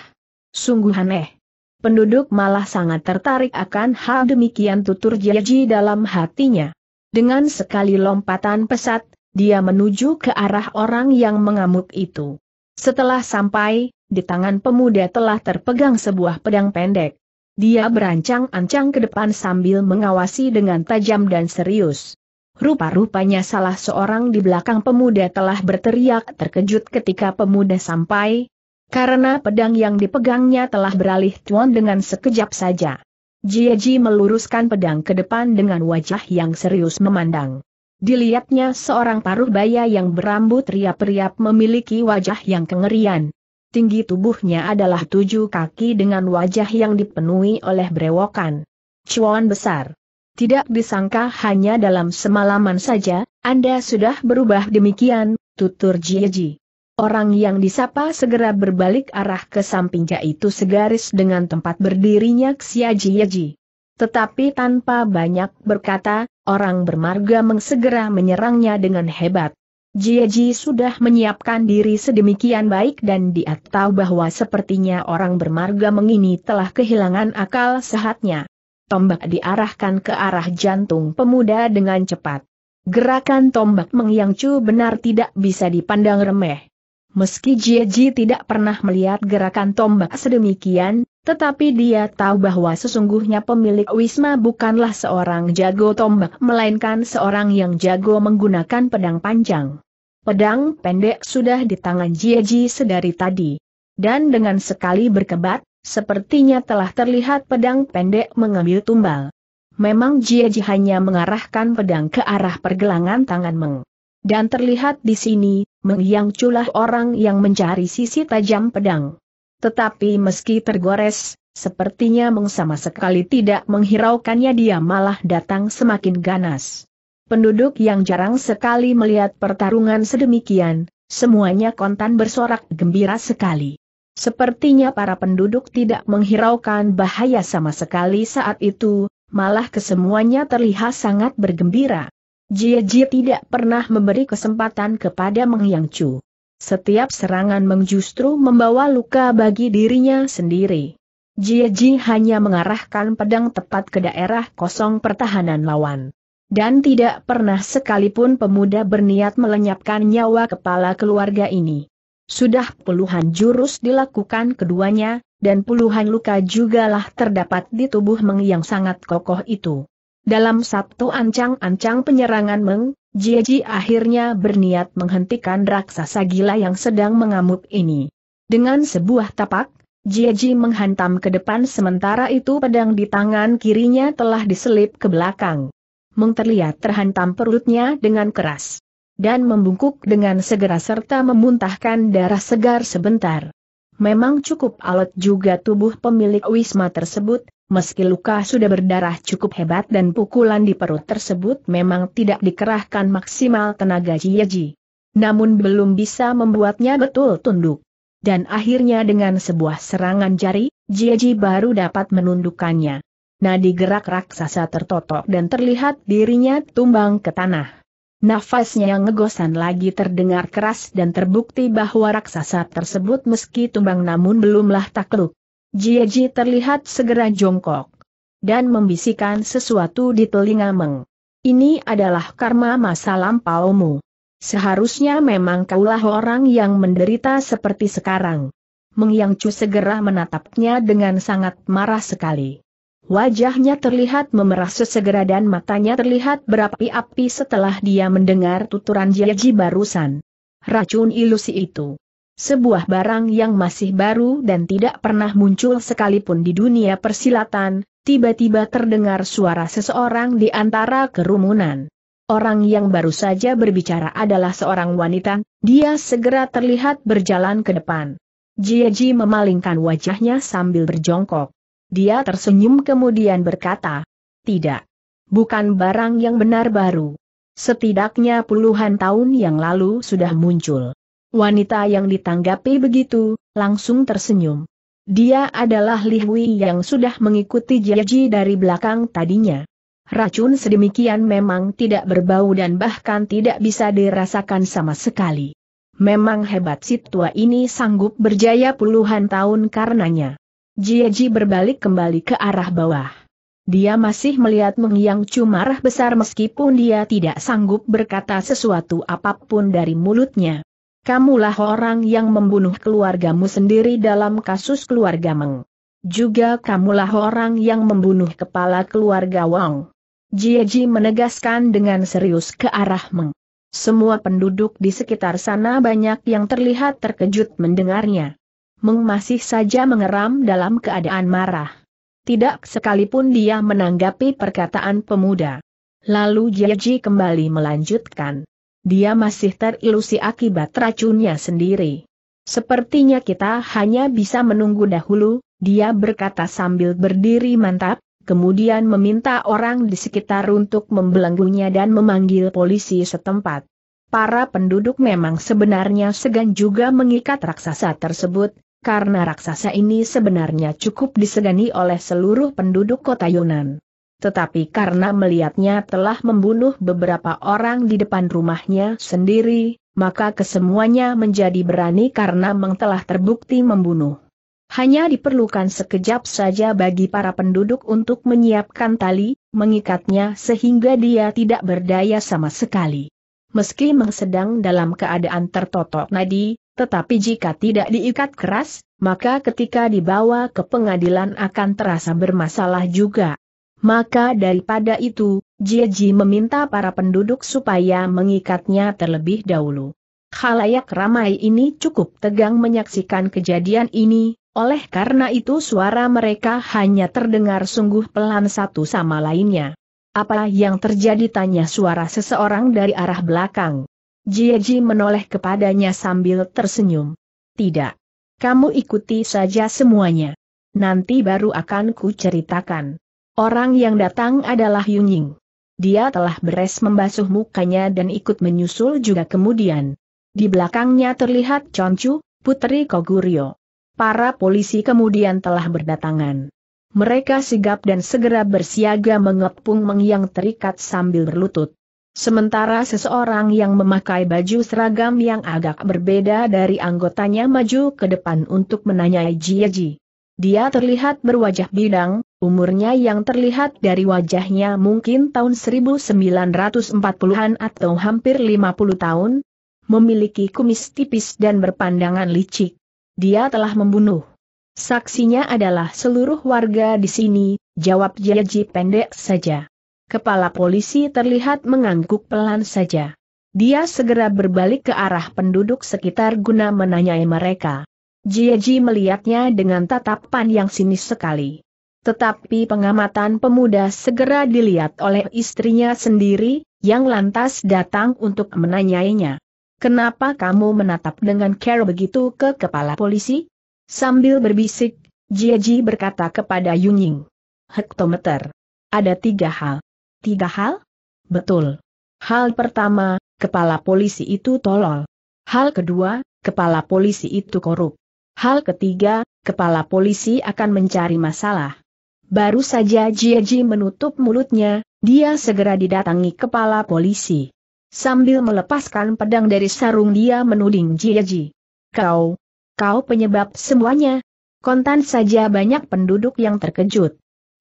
A: Sungguh aneh. Penduduk malah sangat tertarik akan hal demikian tutur Jiaji dalam hatinya. Dengan sekali lompatan pesat, dia menuju ke arah orang yang mengamuk itu. Setelah sampai, di tangan pemuda telah terpegang sebuah pedang pendek. Dia berancang-ancang ke depan sambil mengawasi dengan tajam dan serius. Rupa-rupanya salah seorang di belakang pemuda telah berteriak terkejut ketika pemuda sampai, karena pedang yang dipegangnya telah beralih tuan dengan sekejap saja. Jiaji meluruskan pedang ke depan dengan wajah yang serius memandang. Dilihatnya seorang paruh baya yang berambut riap-riap memiliki wajah yang kengerian. Tinggi tubuhnya adalah tujuh kaki dengan wajah yang dipenuhi oleh brewokan. Cuan besar. Tidak disangka hanya dalam semalaman saja, Anda sudah berubah demikian, tutur Jieji. Orang yang disapa segera berbalik arah ke sampingnya itu segaris dengan tempat berdirinya Xia Jieji. Tetapi tanpa banyak berkata, orang bermarga mengsegera menyerangnya dengan hebat. Jieji sudah menyiapkan diri sedemikian baik dan dia tahu bahwa sepertinya orang bermarga mengini telah kehilangan akal sehatnya. Tombak diarahkan ke arah jantung pemuda dengan cepat. Gerakan tombak mengyangcu benar tidak bisa dipandang remeh. Meski Jieji tidak pernah melihat gerakan tombak sedemikian, tetapi dia tahu bahwa sesungguhnya pemilik Wisma bukanlah seorang jago tombak melainkan seorang yang jago menggunakan pedang panjang. Pedang pendek sudah di tangan Jieji sedari tadi. Dan dengan sekali berkebat, sepertinya telah terlihat pedang pendek mengambil tumbal. Memang Jieji hanya mengarahkan pedang ke arah pergelangan tangan Meng. Dan terlihat di sini, Meng yang culah orang yang mencari sisi tajam pedang. Tetapi meski tergores, sepertinya Meng sama sekali tidak menghiraukannya dia malah datang semakin ganas. Penduduk yang jarang sekali melihat pertarungan sedemikian, semuanya kontan bersorak gembira sekali. Sepertinya para penduduk tidak menghiraukan bahaya sama sekali saat itu, malah kesemuanya terlihat sangat bergembira. Jie Jie tidak pernah memberi kesempatan kepada Meng Yang Chu. Setiap serangan Meng justru membawa luka bagi dirinya sendiri. Jie Jie hanya mengarahkan pedang tepat ke daerah kosong pertahanan lawan dan tidak pernah sekalipun pemuda berniat melenyapkan nyawa kepala keluarga ini. Sudah puluhan jurus dilakukan keduanya, dan puluhan luka jugalah terdapat di tubuh Meng yang sangat kokoh itu. Dalam satu ancang-ancang penyerangan Meng, Jieji akhirnya berniat menghentikan raksasa gila yang sedang mengamuk ini. Dengan sebuah tapak, Jieji menghantam ke depan sementara itu pedang di tangan kirinya telah diselip ke belakang. Meng terlihat terhantam perutnya dengan keras. Dan membungkuk dengan segera serta memuntahkan darah segar sebentar. Memang cukup alat juga tubuh pemilik wisma tersebut, meski luka sudah berdarah cukup hebat dan pukulan di perut tersebut memang tidak dikerahkan maksimal tenaga Jieji. Namun belum bisa membuatnya betul tunduk. Dan akhirnya dengan sebuah serangan jari, Jieji baru dapat menundukkannya nadi gerak raksasa tertotok dan terlihat dirinya tumbang ke tanah. Nafasnya yang ngegosan lagi terdengar keras dan terbukti bahwa raksasa tersebut meski tumbang namun belumlah takluk. Jieji terlihat segera jongkok dan membisikkan sesuatu di telinga Meng. Ini adalah karma masa lampaumu. Seharusnya memang kaulah orang yang menderita seperti sekarang. Meng Yang segera menatapnya dengan sangat marah sekali. Wajahnya terlihat memerah sesegera dan matanya terlihat berapi-api setelah dia mendengar tuturan Jiaji barusan. Racun ilusi itu. Sebuah barang yang masih baru dan tidak pernah muncul sekalipun di dunia persilatan, tiba-tiba terdengar suara seseorang di antara kerumunan. Orang yang baru saja berbicara adalah seorang wanita, dia segera terlihat berjalan ke depan. Jiaji memalingkan wajahnya sambil berjongkok. Dia tersenyum kemudian berkata, tidak. Bukan barang yang benar baru. Setidaknya puluhan tahun yang lalu sudah muncul. Wanita yang ditanggapi begitu, langsung tersenyum. Dia adalah Li Hui yang sudah mengikuti Jiaji dari belakang tadinya. Racun sedemikian memang tidak berbau dan bahkan tidak bisa dirasakan sama sekali. Memang hebat si tua ini sanggup berjaya puluhan tahun karenanya. Jieji berbalik kembali ke arah bawah. Dia masih melihat mengiang cumarah besar meskipun dia tidak sanggup berkata sesuatu apapun dari mulutnya. Kamulah orang yang membunuh keluargamu sendiri dalam kasus keluarga Meng. Juga kamulah orang yang membunuh kepala keluarga Wang. Jieji menegaskan dengan serius ke arah Meng. Semua penduduk di sekitar sana banyak yang terlihat terkejut mendengarnya. Meng masih saja mengeram dalam keadaan marah. Tidak sekalipun dia menanggapi perkataan pemuda. Lalu Jiaji kembali melanjutkan. Dia masih terilusi akibat racunnya sendiri. Sepertinya kita hanya bisa menunggu dahulu, dia berkata sambil berdiri mantap, kemudian meminta orang di sekitar untuk membelenggunya dan memanggil polisi setempat. Para penduduk memang sebenarnya segan juga mengikat raksasa tersebut, karena raksasa ini sebenarnya cukup disegani oleh seluruh penduduk kota Yunan. Tetapi karena melihatnya telah membunuh beberapa orang di depan rumahnya sendiri, maka kesemuanya menjadi berani karena Meng telah terbukti membunuh. Hanya diperlukan sekejap saja bagi para penduduk untuk menyiapkan tali, mengikatnya sehingga dia tidak berdaya sama sekali. Meski mengsedang dalam keadaan tertotok nadi, tetapi jika tidak diikat keras, maka ketika dibawa ke pengadilan akan terasa bermasalah juga. Maka daripada itu, Jiji meminta para penduduk supaya mengikatnya terlebih dahulu. Halayak ramai ini cukup tegang menyaksikan kejadian ini, oleh karena itu suara mereka hanya terdengar sungguh pelan satu sama lainnya. Apa yang terjadi tanya suara seseorang dari arah belakang. Jieji menoleh kepadanya sambil tersenyum. Tidak. Kamu ikuti saja semuanya. Nanti baru akan ku ceritakan. Orang yang datang adalah Yunying. Dia telah beres membasuh mukanya dan ikut menyusul juga kemudian. Di belakangnya terlihat Chonchu, putri Koguryo. Para polisi kemudian telah berdatangan. Mereka sigap dan segera bersiaga mengepung mengyang terikat sambil berlutut. Sementara seseorang yang memakai baju seragam yang agak berbeda dari anggotanya maju ke depan untuk menanyai Jia Ji. Dia terlihat berwajah bidang, umurnya yang terlihat dari wajahnya mungkin tahun 1940-an atau hampir 50 tahun, memiliki kumis tipis dan berpandangan licik. Dia telah membunuh. Saksinya adalah seluruh warga di sini, jawab Jia Ji pendek saja. Kepala polisi terlihat mengangguk pelan saja. Dia segera berbalik ke arah penduduk sekitar guna menanyai mereka. Jieji melihatnya dengan tatapan yang sinis sekali. Tetapi pengamatan pemuda segera dilihat oleh istrinya sendiri, yang lantas datang untuk menanyainya. Kenapa kamu menatap dengan care begitu ke kepala polisi? Sambil berbisik, Jieji berkata kepada Yunying. Hektometer. Ada tiga hal. Tiga hal? Betul. Hal pertama, kepala polisi itu tolol. Hal kedua, kepala polisi itu korup. Hal ketiga, kepala polisi akan mencari masalah. Baru saja Jiaji menutup mulutnya, dia segera didatangi kepala polisi. Sambil melepaskan pedang dari sarung dia menuding Jiaji. Kau, kau penyebab semuanya. Kontan saja banyak penduduk yang terkejut.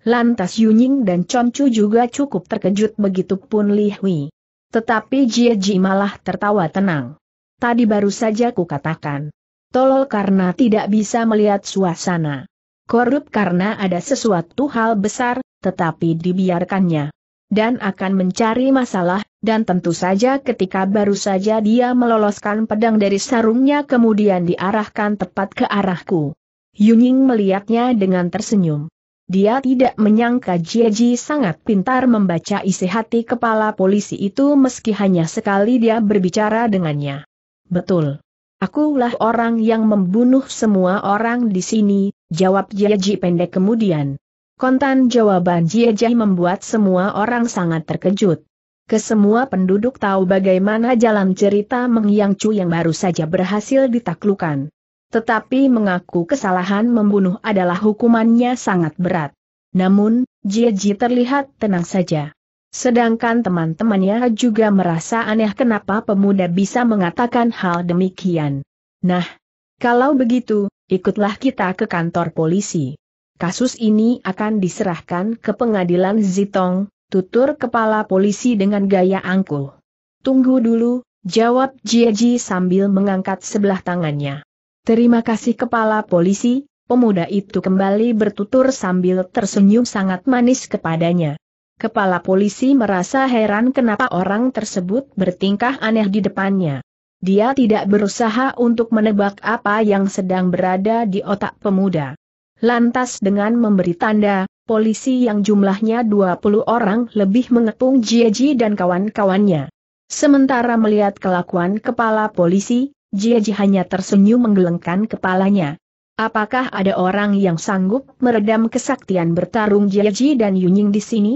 A: Lantas Yuning dan Concu juga cukup terkejut begitupun Li Hui. Tetapi Jie Ji malah tertawa tenang. Tadi baru saja ku katakan, Tolol karena tidak bisa melihat suasana. Korup karena ada sesuatu hal besar, tetapi dibiarkannya. Dan akan mencari masalah, dan tentu saja ketika baru saja dia meloloskan pedang dari sarungnya kemudian diarahkan tepat ke arahku. Yuning melihatnya dengan tersenyum. Dia tidak menyangka Jieji sangat pintar membaca isi hati kepala polisi itu meski hanya sekali dia berbicara dengannya. Betul. Akulah orang yang membunuh semua orang di sini, jawab Jieji pendek kemudian. Kontan jawaban Jieji membuat semua orang sangat terkejut. Kesemua penduduk tahu bagaimana jalan cerita Meng Chu yang baru saja berhasil ditaklukan. Tetapi mengaku kesalahan membunuh adalah hukumannya sangat berat. Namun, Jieji terlihat tenang saja. Sedangkan teman-temannya juga merasa aneh kenapa pemuda bisa mengatakan hal demikian. Nah, kalau begitu, ikutlah kita ke kantor polisi. Kasus ini akan diserahkan ke pengadilan Zitong, tutur kepala polisi dengan gaya angkuh. Tunggu dulu, jawab Jieji sambil mengangkat sebelah tangannya. Terima kasih kepala polisi, pemuda itu kembali bertutur sambil tersenyum sangat manis kepadanya. Kepala polisi merasa heran kenapa orang tersebut bertingkah aneh di depannya. Dia tidak berusaha untuk menebak apa yang sedang berada di otak pemuda. Lantas dengan memberi tanda, polisi yang jumlahnya 20 orang lebih mengepung Jieji dan kawan-kawannya. Sementara melihat kelakuan kepala polisi, Jieji hanya tersenyum menggelengkan kepalanya. Apakah ada orang yang sanggup meredam kesaktian bertarung Jieji dan Yunying di sini?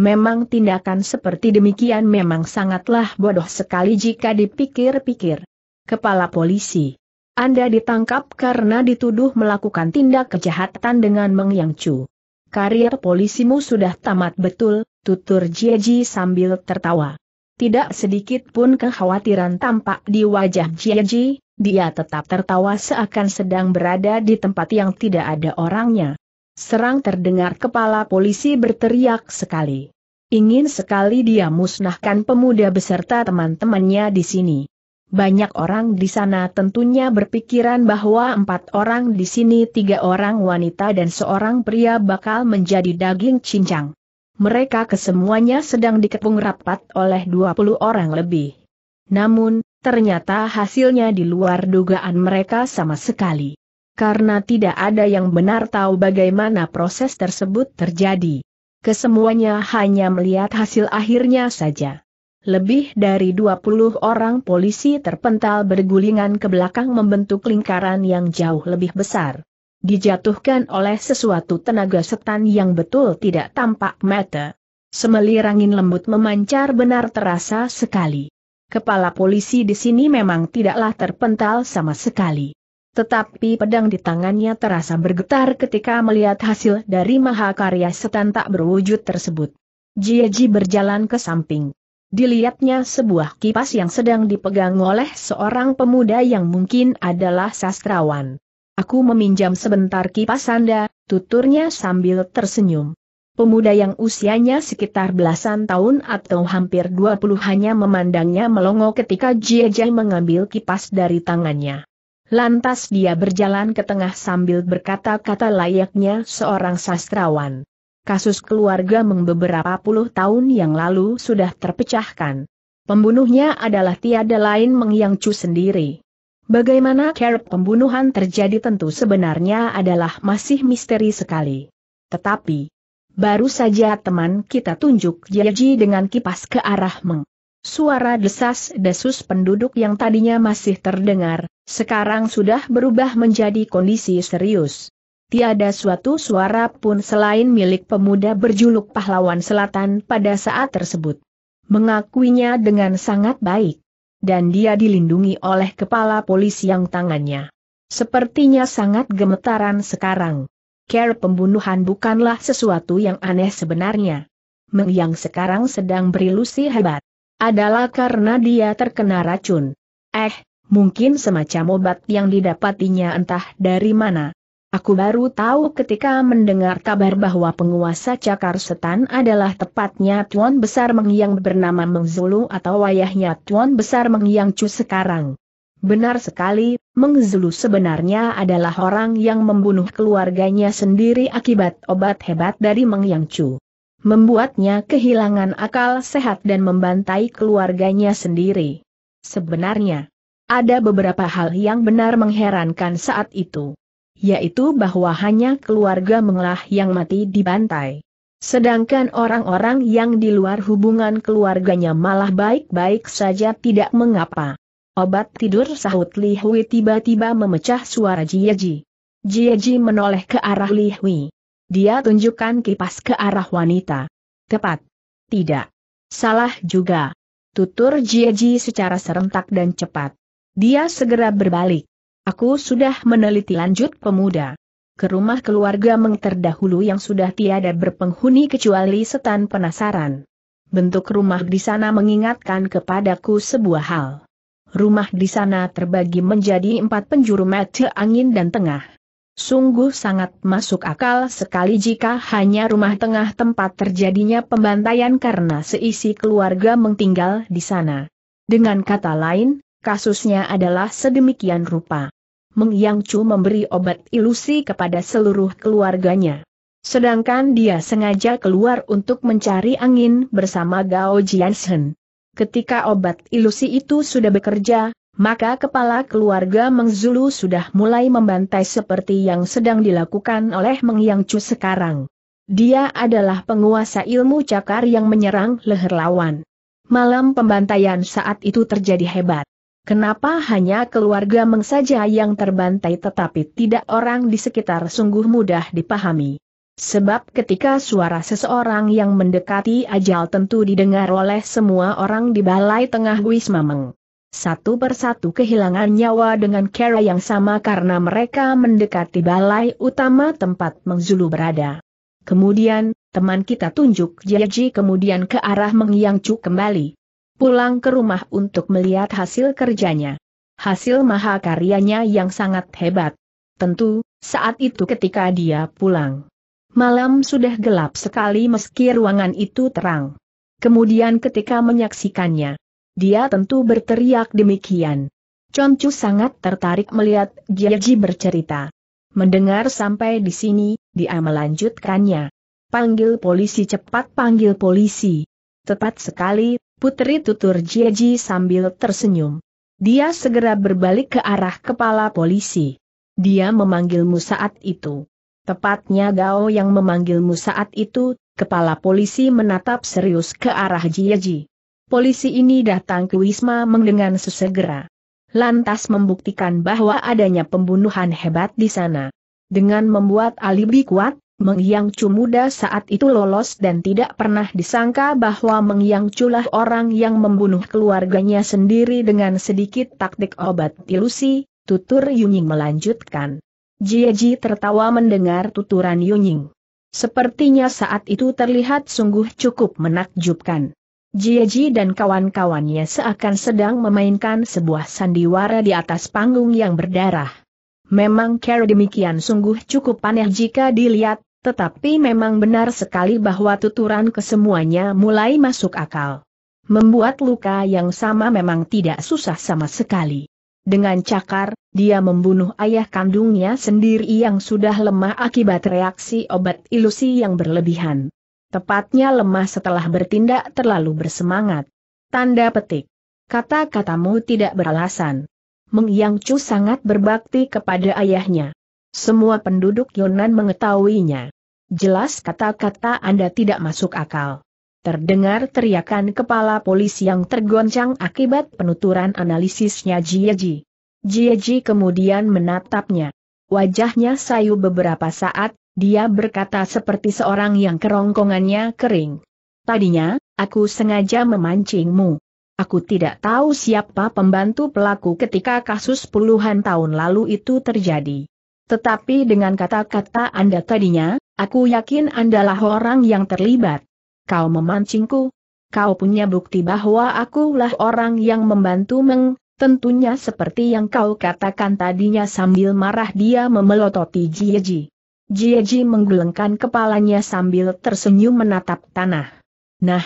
A: Memang tindakan seperti demikian memang sangatlah bodoh sekali jika dipikir-pikir. Kepala polisi. Anda ditangkap karena dituduh melakukan tindak kejahatan dengan mengyangcu. Yang Karir polisimu sudah tamat betul, tutur Jieji sambil tertawa. Tidak sedikit pun kekhawatiran tampak di wajah Jieji, dia tetap tertawa seakan sedang berada di tempat yang tidak ada orangnya. Serang terdengar kepala polisi berteriak sekali. Ingin sekali dia musnahkan pemuda beserta teman-temannya di sini. Banyak orang di sana tentunya berpikiran bahwa empat orang di sini tiga orang wanita dan seorang pria bakal menjadi daging cincang. Mereka kesemuanya sedang dikepung rapat oleh 20 orang lebih. Namun, ternyata hasilnya di luar dugaan mereka sama sekali. Karena tidak ada yang benar tahu bagaimana proses tersebut terjadi. Kesemuanya hanya melihat hasil akhirnya saja. Lebih dari 20 orang polisi terpental bergulingan ke belakang membentuk lingkaran yang jauh lebih besar. Dijatuhkan oleh sesuatu tenaga setan yang betul tidak tampak mata. Semelir angin lembut memancar benar terasa sekali. Kepala polisi di sini memang tidaklah terpental sama sekali. Tetapi pedang di tangannya terasa bergetar ketika melihat hasil dari maha karya setan tak berwujud tersebut. Jieji berjalan ke samping. Dilihatnya sebuah kipas yang sedang dipegang oleh seorang pemuda yang mungkin adalah sastrawan. Aku meminjam sebentar kipas Anda, tuturnya sambil tersenyum. Pemuda yang usianya sekitar belasan tahun atau hampir dua puluh hanya memandangnya melongo ketika Jie Jai mengambil kipas dari tangannya. Lantas dia berjalan ke tengah sambil berkata-kata layaknya seorang sastrawan. Kasus keluarga Meng beberapa puluh tahun yang lalu sudah terpecahkan. Pembunuhnya adalah tiada lain Meng sendiri. Bagaimana cara pembunuhan terjadi tentu sebenarnya adalah masih misteri sekali. Tetapi, baru saja teman kita tunjuk Yeji dengan kipas ke arah Meng. Suara desas-desus penduduk yang tadinya masih terdengar, sekarang sudah berubah menjadi kondisi serius. Tiada suatu suara pun selain milik pemuda berjuluk pahlawan selatan pada saat tersebut. Mengakuinya dengan sangat baik dan dia dilindungi oleh kepala polisi yang tangannya. Sepertinya sangat gemetaran sekarang. Care pembunuhan bukanlah sesuatu yang aneh sebenarnya. Meng yang sekarang sedang berilusi hebat. Adalah karena dia terkena racun. Eh, mungkin semacam obat yang didapatinya entah dari mana. Aku baru tahu ketika mendengar kabar bahwa penguasa Cakar Setan adalah tepatnya Tuan Besar Mengyang bernama Mengzulu atau wayahnya Tuan Besar Mengyang Cu sekarang. Benar sekali, Mengzulu sebenarnya adalah orang yang membunuh keluarganya sendiri akibat obat hebat dari Mengyang Cu. Membuatnya kehilangan akal sehat dan membantai keluarganya sendiri. Sebenarnya, ada beberapa hal yang benar mengherankan saat itu yaitu bahwa hanya keluarga mengelah yang mati dibantai. Sedangkan orang-orang yang di luar hubungan keluarganya malah baik-baik saja tidak mengapa. Obat tidur sahut Li Hui tiba-tiba memecah suara Jieji. Ji. menoleh ke arah Li Hui. Dia tunjukkan kipas ke arah wanita. Tepat. Tidak. Salah juga. Tutur Jieji secara serentak dan cepat. Dia segera berbalik. Aku sudah meneliti lanjut pemuda. Ke rumah keluarga Meng terdahulu yang sudah tiada berpenghuni kecuali setan penasaran. Bentuk rumah di sana mengingatkan kepadaku sebuah hal. Rumah di sana terbagi menjadi empat penjuru mata angin dan tengah. Sungguh sangat masuk akal sekali jika hanya rumah tengah tempat terjadinya pembantaian karena seisi keluarga mengtinggal di sana. Dengan kata lain, Kasusnya adalah sedemikian rupa. Meng Yang Chu memberi obat ilusi kepada seluruh keluarganya. Sedangkan dia sengaja keluar untuk mencari angin bersama Gao Jianshen. Ketika obat ilusi itu sudah bekerja, maka kepala keluarga Meng Zulu sudah mulai membantai seperti yang sedang dilakukan oleh Meng Yang Chu sekarang. Dia adalah penguasa ilmu cakar yang menyerang leher lawan. Malam pembantaian saat itu terjadi hebat. Kenapa hanya keluarga Meng saja yang terbantai tetapi tidak orang di sekitar sungguh mudah dipahami. Sebab ketika suara seseorang yang mendekati ajal tentu didengar oleh semua orang di balai tengah Wisma Meng. Satu persatu kehilangan nyawa dengan cara yang sama karena mereka mendekati balai utama tempat Meng Zulu berada. Kemudian, teman kita tunjuk Jiaji kemudian ke arah Meng Yang Chu kembali pulang ke rumah untuk melihat hasil kerjanya. Hasil maha karyanya yang sangat hebat. Tentu, saat itu ketika dia pulang. Malam sudah gelap sekali meski ruangan itu terang. Kemudian ketika menyaksikannya, dia tentu berteriak demikian. Concu sangat tertarik melihat Jiaji bercerita. Mendengar sampai di sini, dia melanjutkannya. Panggil polisi cepat panggil polisi. Tepat sekali, Putri tutur Jieji sambil tersenyum. Dia segera berbalik ke arah kepala polisi. Dia memanggilmu saat itu. Tepatnya Gao yang memanggilmu saat itu, kepala polisi menatap serius ke arah Jieji. Polisi ini datang ke Wisma Meng dengan sesegera. Lantas membuktikan bahwa adanya pembunuhan hebat di sana. Dengan membuat alibi kuat, Mengyang Yang Chu muda saat itu lolos dan tidak pernah disangka bahwa Mengyang Yang Chu lah orang yang membunuh keluarganya sendiri dengan sedikit taktik obat ilusi, tutur Yunying melanjutkan. Jie Ji tertawa mendengar tuturan Yunying. Sepertinya saat itu terlihat sungguh cukup menakjubkan. Jie Ji dan kawan-kawannya seakan sedang memainkan sebuah sandiwara di atas panggung yang berdarah. Memang cara demikian sungguh cukup aneh jika dilihat, tetapi memang benar sekali bahwa tuturan kesemuanya mulai masuk akal. Membuat luka yang sama memang tidak susah sama sekali. Dengan cakar, dia membunuh ayah kandungnya sendiri yang sudah lemah akibat reaksi obat ilusi yang berlebihan. Tepatnya lemah setelah bertindak terlalu bersemangat. Tanda petik. Kata-katamu tidak beralasan. Meng Yang Chu sangat berbakti kepada ayahnya. Semua penduduk Yunan mengetahuinya. Jelas kata-kata Anda tidak masuk akal. Terdengar teriakan kepala polisi yang tergoncang akibat penuturan analisisnya Jieji. Jieji kemudian menatapnya. Wajahnya sayu beberapa saat, dia berkata seperti seorang yang kerongkongannya kering. Tadinya, aku sengaja memancingmu. Aku tidak tahu siapa pembantu pelaku ketika kasus puluhan tahun lalu itu terjadi. Tetapi dengan kata-kata Anda tadinya, aku yakin Andalah orang yang terlibat. Kau memancingku. Kau punya bukti bahwa akulah orang yang membantu meng, tentunya seperti yang kau katakan tadinya sambil marah dia memelototi Jieji. Jieji menggelengkan kepalanya sambil tersenyum menatap tanah. Nah,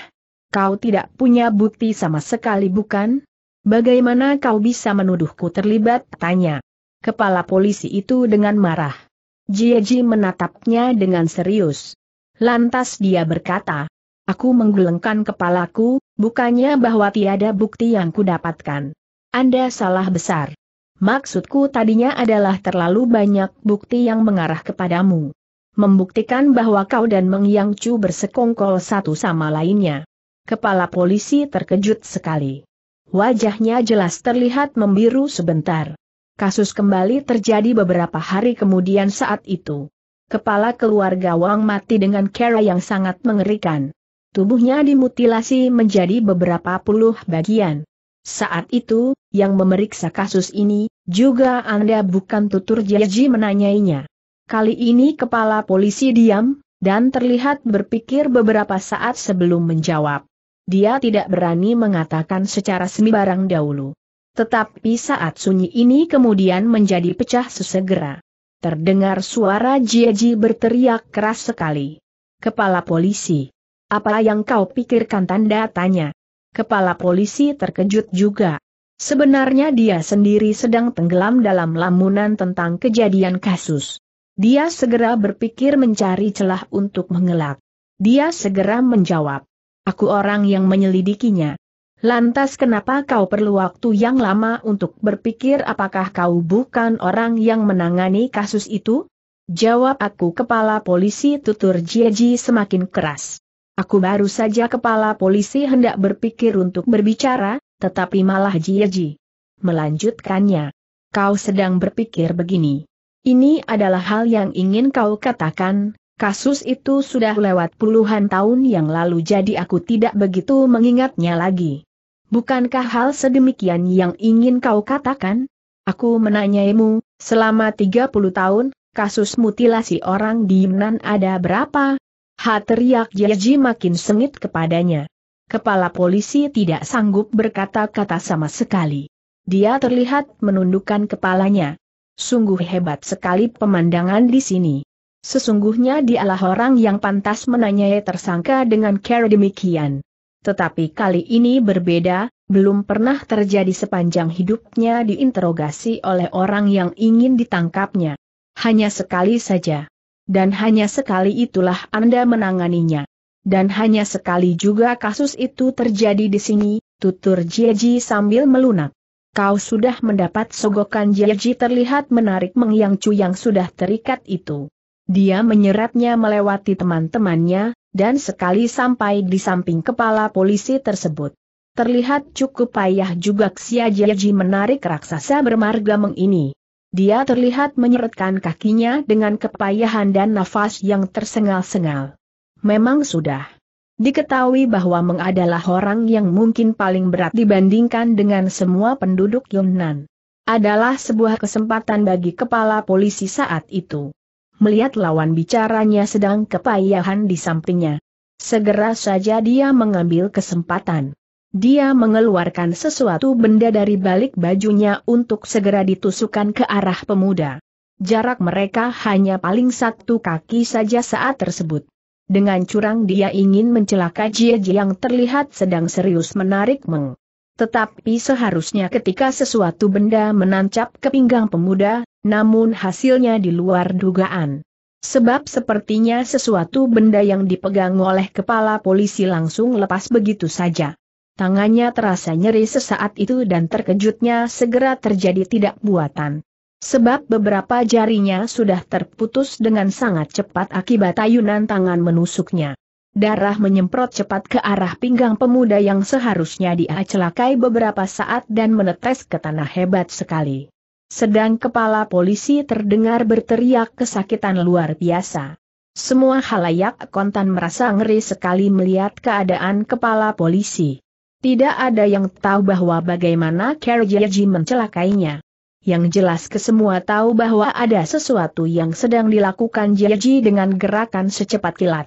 A: kau tidak punya bukti sama sekali bukan? Bagaimana kau bisa menuduhku terlibat? Tanya kepala polisi itu dengan marah. Jieji menatapnya dengan serius. Lantas dia berkata, Aku menggelengkan kepalaku, bukannya bahwa tiada bukti yang kudapatkan. Anda salah besar. Maksudku tadinya adalah terlalu banyak bukti yang mengarah kepadamu. Membuktikan bahwa kau dan Meng Yang Chu bersekongkol satu sama lainnya. Kepala polisi terkejut sekali. Wajahnya jelas terlihat membiru sebentar. Kasus kembali terjadi beberapa hari kemudian saat itu. Kepala keluarga Wang mati dengan cara yang sangat mengerikan. Tubuhnya dimutilasi menjadi beberapa puluh bagian. Saat itu, yang memeriksa kasus ini, juga Anda bukan tutur Jeji menanyainya. Kali ini kepala polisi diam, dan terlihat berpikir beberapa saat sebelum menjawab. Dia tidak berani mengatakan secara sembarang dahulu. Tetapi saat sunyi ini kemudian menjadi pecah sesegera. Terdengar suara Jieji berteriak keras sekali. Kepala polisi. Apa yang kau pikirkan tanda tanya? Kepala polisi terkejut juga. Sebenarnya dia sendiri sedang tenggelam dalam lamunan tentang kejadian kasus. Dia segera berpikir mencari celah untuk mengelak. Dia segera menjawab. Aku orang yang menyelidikinya. Lantas kenapa kau perlu waktu yang lama untuk berpikir apakah kau bukan orang yang menangani kasus itu? Jawab aku kepala polisi tutur Jieji semakin keras. Aku baru saja kepala polisi hendak berpikir untuk berbicara, tetapi malah Jieji. Melanjutkannya. Kau sedang berpikir begini. Ini adalah hal yang ingin kau katakan, Kasus itu sudah lewat puluhan tahun yang lalu jadi aku tidak begitu mengingatnya lagi. Bukankah hal sedemikian yang ingin kau katakan? Aku menanyaimu, selama 30 tahun, kasus mutilasi orang di Yunan ada berapa? Ha teriak Yeji makin sengit kepadanya. Kepala polisi tidak sanggup berkata-kata sama sekali. Dia terlihat menundukkan kepalanya. Sungguh hebat sekali pemandangan di sini. Sesungguhnya dialah orang yang pantas menanyai tersangka dengan cara demikian tetapi kali ini berbeda, belum pernah terjadi sepanjang hidupnya diinterogasi oleh orang yang ingin ditangkapnya. Hanya sekali saja. Dan hanya sekali itulah Anda menanganinya. Dan hanya sekali juga kasus itu terjadi di sini, tutur Jieji sambil melunak. Kau sudah mendapat sogokan Jieji terlihat menarik mengyang cu yang sudah terikat itu. Dia menyeretnya melewati teman-temannya, dan sekali sampai di samping kepala polisi tersebut. Terlihat cukup payah juga Xiajiaji menarik raksasa bermarga meng ini. Dia terlihat menyeretkan kakinya dengan kepayahan dan nafas yang tersengal-sengal. Memang sudah diketahui bahwa Meng adalah orang yang mungkin paling berat dibandingkan dengan semua penduduk Yunnan. Adalah sebuah kesempatan bagi kepala polisi saat itu melihat lawan bicaranya sedang kepayahan di sampingnya. Segera saja dia mengambil kesempatan. Dia mengeluarkan sesuatu benda dari balik bajunya untuk segera ditusukkan ke arah pemuda. Jarak mereka hanya paling satu kaki saja saat tersebut. Dengan curang dia ingin mencelaka Jie yang terlihat sedang serius menarik Meng. Tetapi seharusnya ketika sesuatu benda menancap ke pinggang pemuda, namun hasilnya di luar dugaan. Sebab sepertinya sesuatu benda yang dipegang oleh kepala polisi langsung lepas begitu saja. Tangannya terasa nyeri sesaat itu dan terkejutnya segera terjadi tidak buatan. Sebab beberapa jarinya sudah terputus dengan sangat cepat akibat ayunan tangan menusuknya. Darah menyemprot cepat ke arah pinggang pemuda yang seharusnya dia celakai beberapa saat dan menetes ke tanah hebat sekali sedang kepala polisi terdengar berteriak kesakitan luar biasa. Semua halayak kontan merasa ngeri sekali melihat keadaan kepala polisi. Tidak ada yang tahu bahwa bagaimana Kerjaji mencelakainya. Yang jelas ke semua tahu bahwa ada sesuatu yang sedang dilakukan Jiaji dengan gerakan secepat kilat.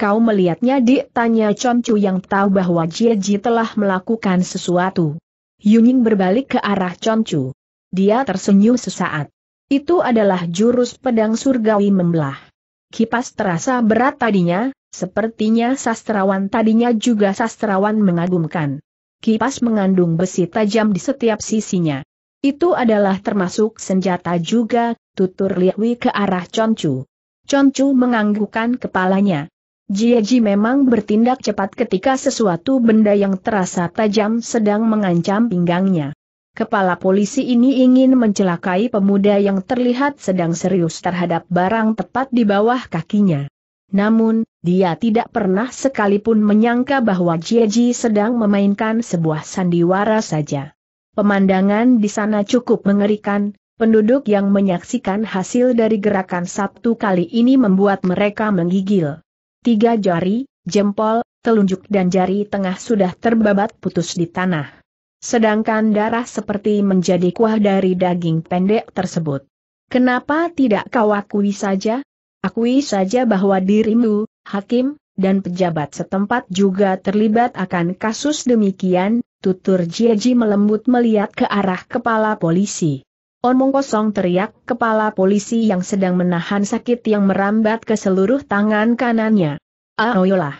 A: Kau melihatnya di tanya Concu yang tahu bahwa Jiaji telah melakukan sesuatu. Yuning berbalik ke arah Concu. Dia tersenyum sesaat. Itu adalah jurus pedang surgawi membelah. Kipas terasa berat tadinya, sepertinya sastrawan tadinya juga sastrawan mengagumkan. Kipas mengandung besi tajam di setiap sisinya. Itu adalah termasuk senjata juga, tutur Liwi ke arah Concu. Concu menganggukkan kepalanya. Jiaji memang bertindak cepat ketika sesuatu benda yang terasa tajam sedang mengancam pinggangnya. Kepala polisi ini ingin mencelakai pemuda yang terlihat sedang serius terhadap barang tepat di bawah kakinya. Namun, dia tidak pernah sekalipun menyangka bahwa Jieji sedang memainkan sebuah sandiwara saja. Pemandangan di sana cukup mengerikan, penduduk yang menyaksikan hasil dari gerakan Sabtu kali ini membuat mereka menggigil. Tiga jari, jempol, telunjuk dan jari tengah sudah terbabat putus di tanah. Sedangkan darah seperti menjadi kuah dari daging pendek tersebut. Kenapa tidak kau akui saja? Akui saja bahwa dirimu, hakim, dan pejabat setempat juga terlibat akan kasus demikian, tutur Jieji melembut melihat ke arah kepala polisi. Omong kosong teriak kepala polisi yang sedang menahan sakit yang merambat ke seluruh tangan kanannya. Ah, lah,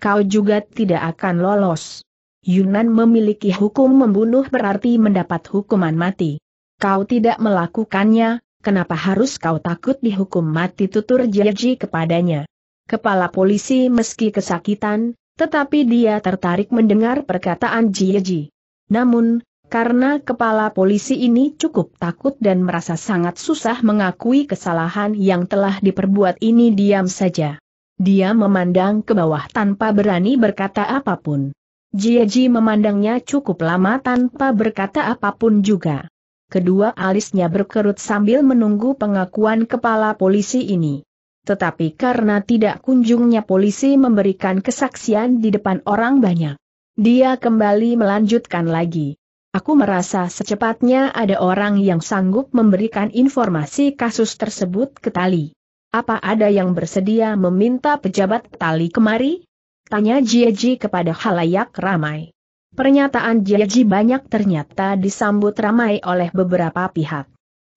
A: Kau juga tidak akan lolos. Yunan memiliki hukum membunuh berarti mendapat hukuman mati. Kau tidak melakukannya, kenapa harus kau takut dihukum mati tutur Jeji kepadanya. Kepala polisi meski kesakitan, tetapi dia tertarik mendengar perkataan Jeji. Namun, karena kepala polisi ini cukup takut dan merasa sangat susah mengakui kesalahan yang telah diperbuat ini diam saja. Dia memandang ke bawah tanpa berani berkata apapun. Jieji memandangnya cukup lama tanpa berkata apapun juga. Kedua alisnya berkerut sambil menunggu pengakuan kepala polisi ini. Tetapi karena tidak kunjungnya polisi memberikan kesaksian di depan orang banyak. Dia kembali melanjutkan lagi. Aku merasa secepatnya ada orang yang sanggup memberikan informasi kasus tersebut ke Tali. Apa ada yang bersedia meminta pejabat Tali kemari? Tanya Jieji kepada halayak ramai. Pernyataan Jieji banyak ternyata disambut ramai oleh beberapa pihak.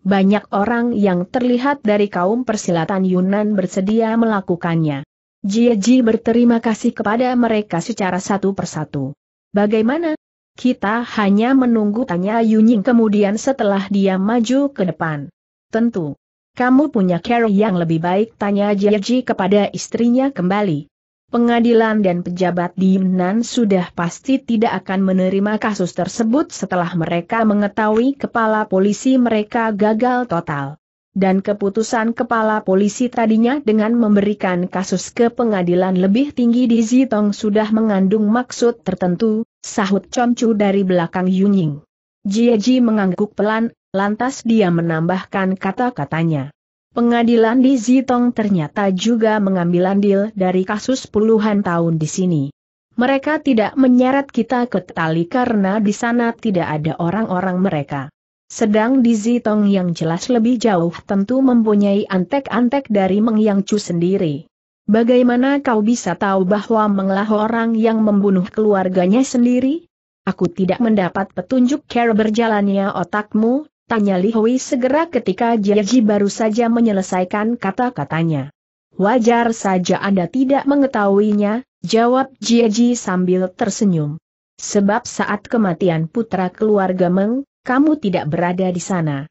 A: Banyak orang yang terlihat dari kaum persilatan Yunan bersedia melakukannya. Jieji berterima kasih kepada mereka secara satu persatu. Bagaimana? Kita hanya menunggu tanya Yunying kemudian setelah dia maju ke depan. Tentu. Kamu punya care yang lebih baik tanya Jieji kepada istrinya kembali pengadilan dan pejabat di Menan sudah pasti tidak akan menerima kasus tersebut setelah mereka mengetahui kepala polisi mereka gagal total. Dan keputusan kepala polisi tadinya dengan memberikan kasus ke pengadilan lebih tinggi di Zitong sudah mengandung maksud tertentu, sahut Chomchu dari belakang Yunying. Jieji mengangguk pelan, lantas dia menambahkan kata-katanya. Pengadilan di Zitong ternyata juga mengambil andil dari kasus puluhan tahun di sini. Mereka tidak menyeret kita ke tali karena di sana tidak ada orang-orang mereka. Sedang di Zitong yang jelas lebih jauh tentu mempunyai antek-antek dari Meng Yang Chu sendiri. Bagaimana kau bisa tahu bahwa mengelah orang yang membunuh keluarganya sendiri? Aku tidak mendapat petunjuk cara berjalannya otakmu, Tanya Li Hui segera ketika Jia Ji baru saja menyelesaikan kata-katanya. Wajar saja Anda tidak mengetahuinya, jawab Jia Ji sambil tersenyum. Sebab saat kematian putra keluarga Meng, kamu tidak berada di sana.